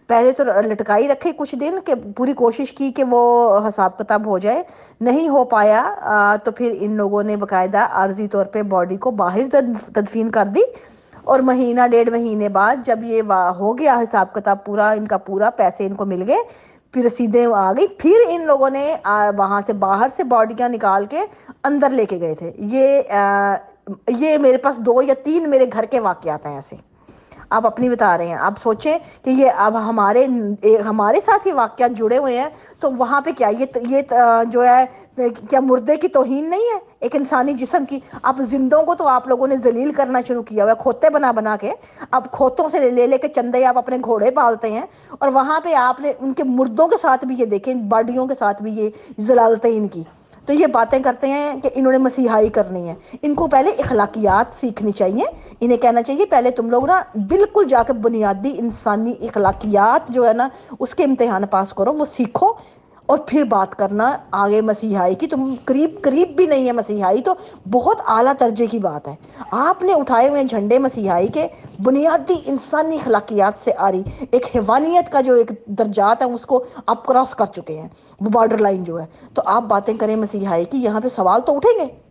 Speaker 1: पहले तो लटकाई रखी कुछ दिन के पूरी कोशिश की कि वो हिसाब किताब हो जाए नहीं हो पाया आ, तो फिर इन लोगों ने बकायदा आर्जी तौर पे बॉडी को बाहर तदफीन कर दी और महीना डेढ़ महीने बाद जब ये हो गया हिसाब किताब पूरा इनका पूरा पैसे इनको मिल गए फिर सीधे आ गई फिर इन लोगों ने वहाँ से बाहर से बॉडियाँ निकाल के अंदर लेके गए थे ये आ, ये मेरे पास दो या तीन मेरे घर के वाक़ हैं ऐसे आप अपनी बता रहे हैं आप सोचें कि ये अब हमारे हमारे साथ ही वाक्य जुड़े हुए हैं तो वहाँ पे क्या ये ये जो है क्या मुर्दे की तोहीन नहीं है एक इंसानी जिसम की अब जिंदों को तो आप लोगों ने जलील करना शुरू किया हुआ खोते बना बना के अब खोतों से ले लेके चंदे आप अपने घोड़े पालते हैं और वहाँ पे आपने उनके मुर्दों के साथ भी ये देखें बाडियों के साथ भी ये जलालते इनकी तो ये बातें करते हैं कि इन्होंने मसीहाई करनी है इनको पहले इखलाकियात सीखनी चाहिए इन्हें कहना चाहिए पहले तुम लोग ना बिल्कुल जाकर बुनियादी इंसानी इखलाकियात जो है ना उसके इम्तहान पास करो वो सीखो और फिर बात करना आगे मसीहाई की तुम करीब करीब भी नहीं है मसीहाई तो बहुत आला दर्जे की बात है आपने उठाए हुए झंडे मसीहाई के बुनियादी इंसानी खलाकियात से आ रही एक हैवानियत का जो एक दर्जात है उसको आप क्रॉस कर चुके हैं वो बॉर्डर लाइन जो है तो आप बातें करें मसीहाई की यहाँ पे सवाल तो उठेंगे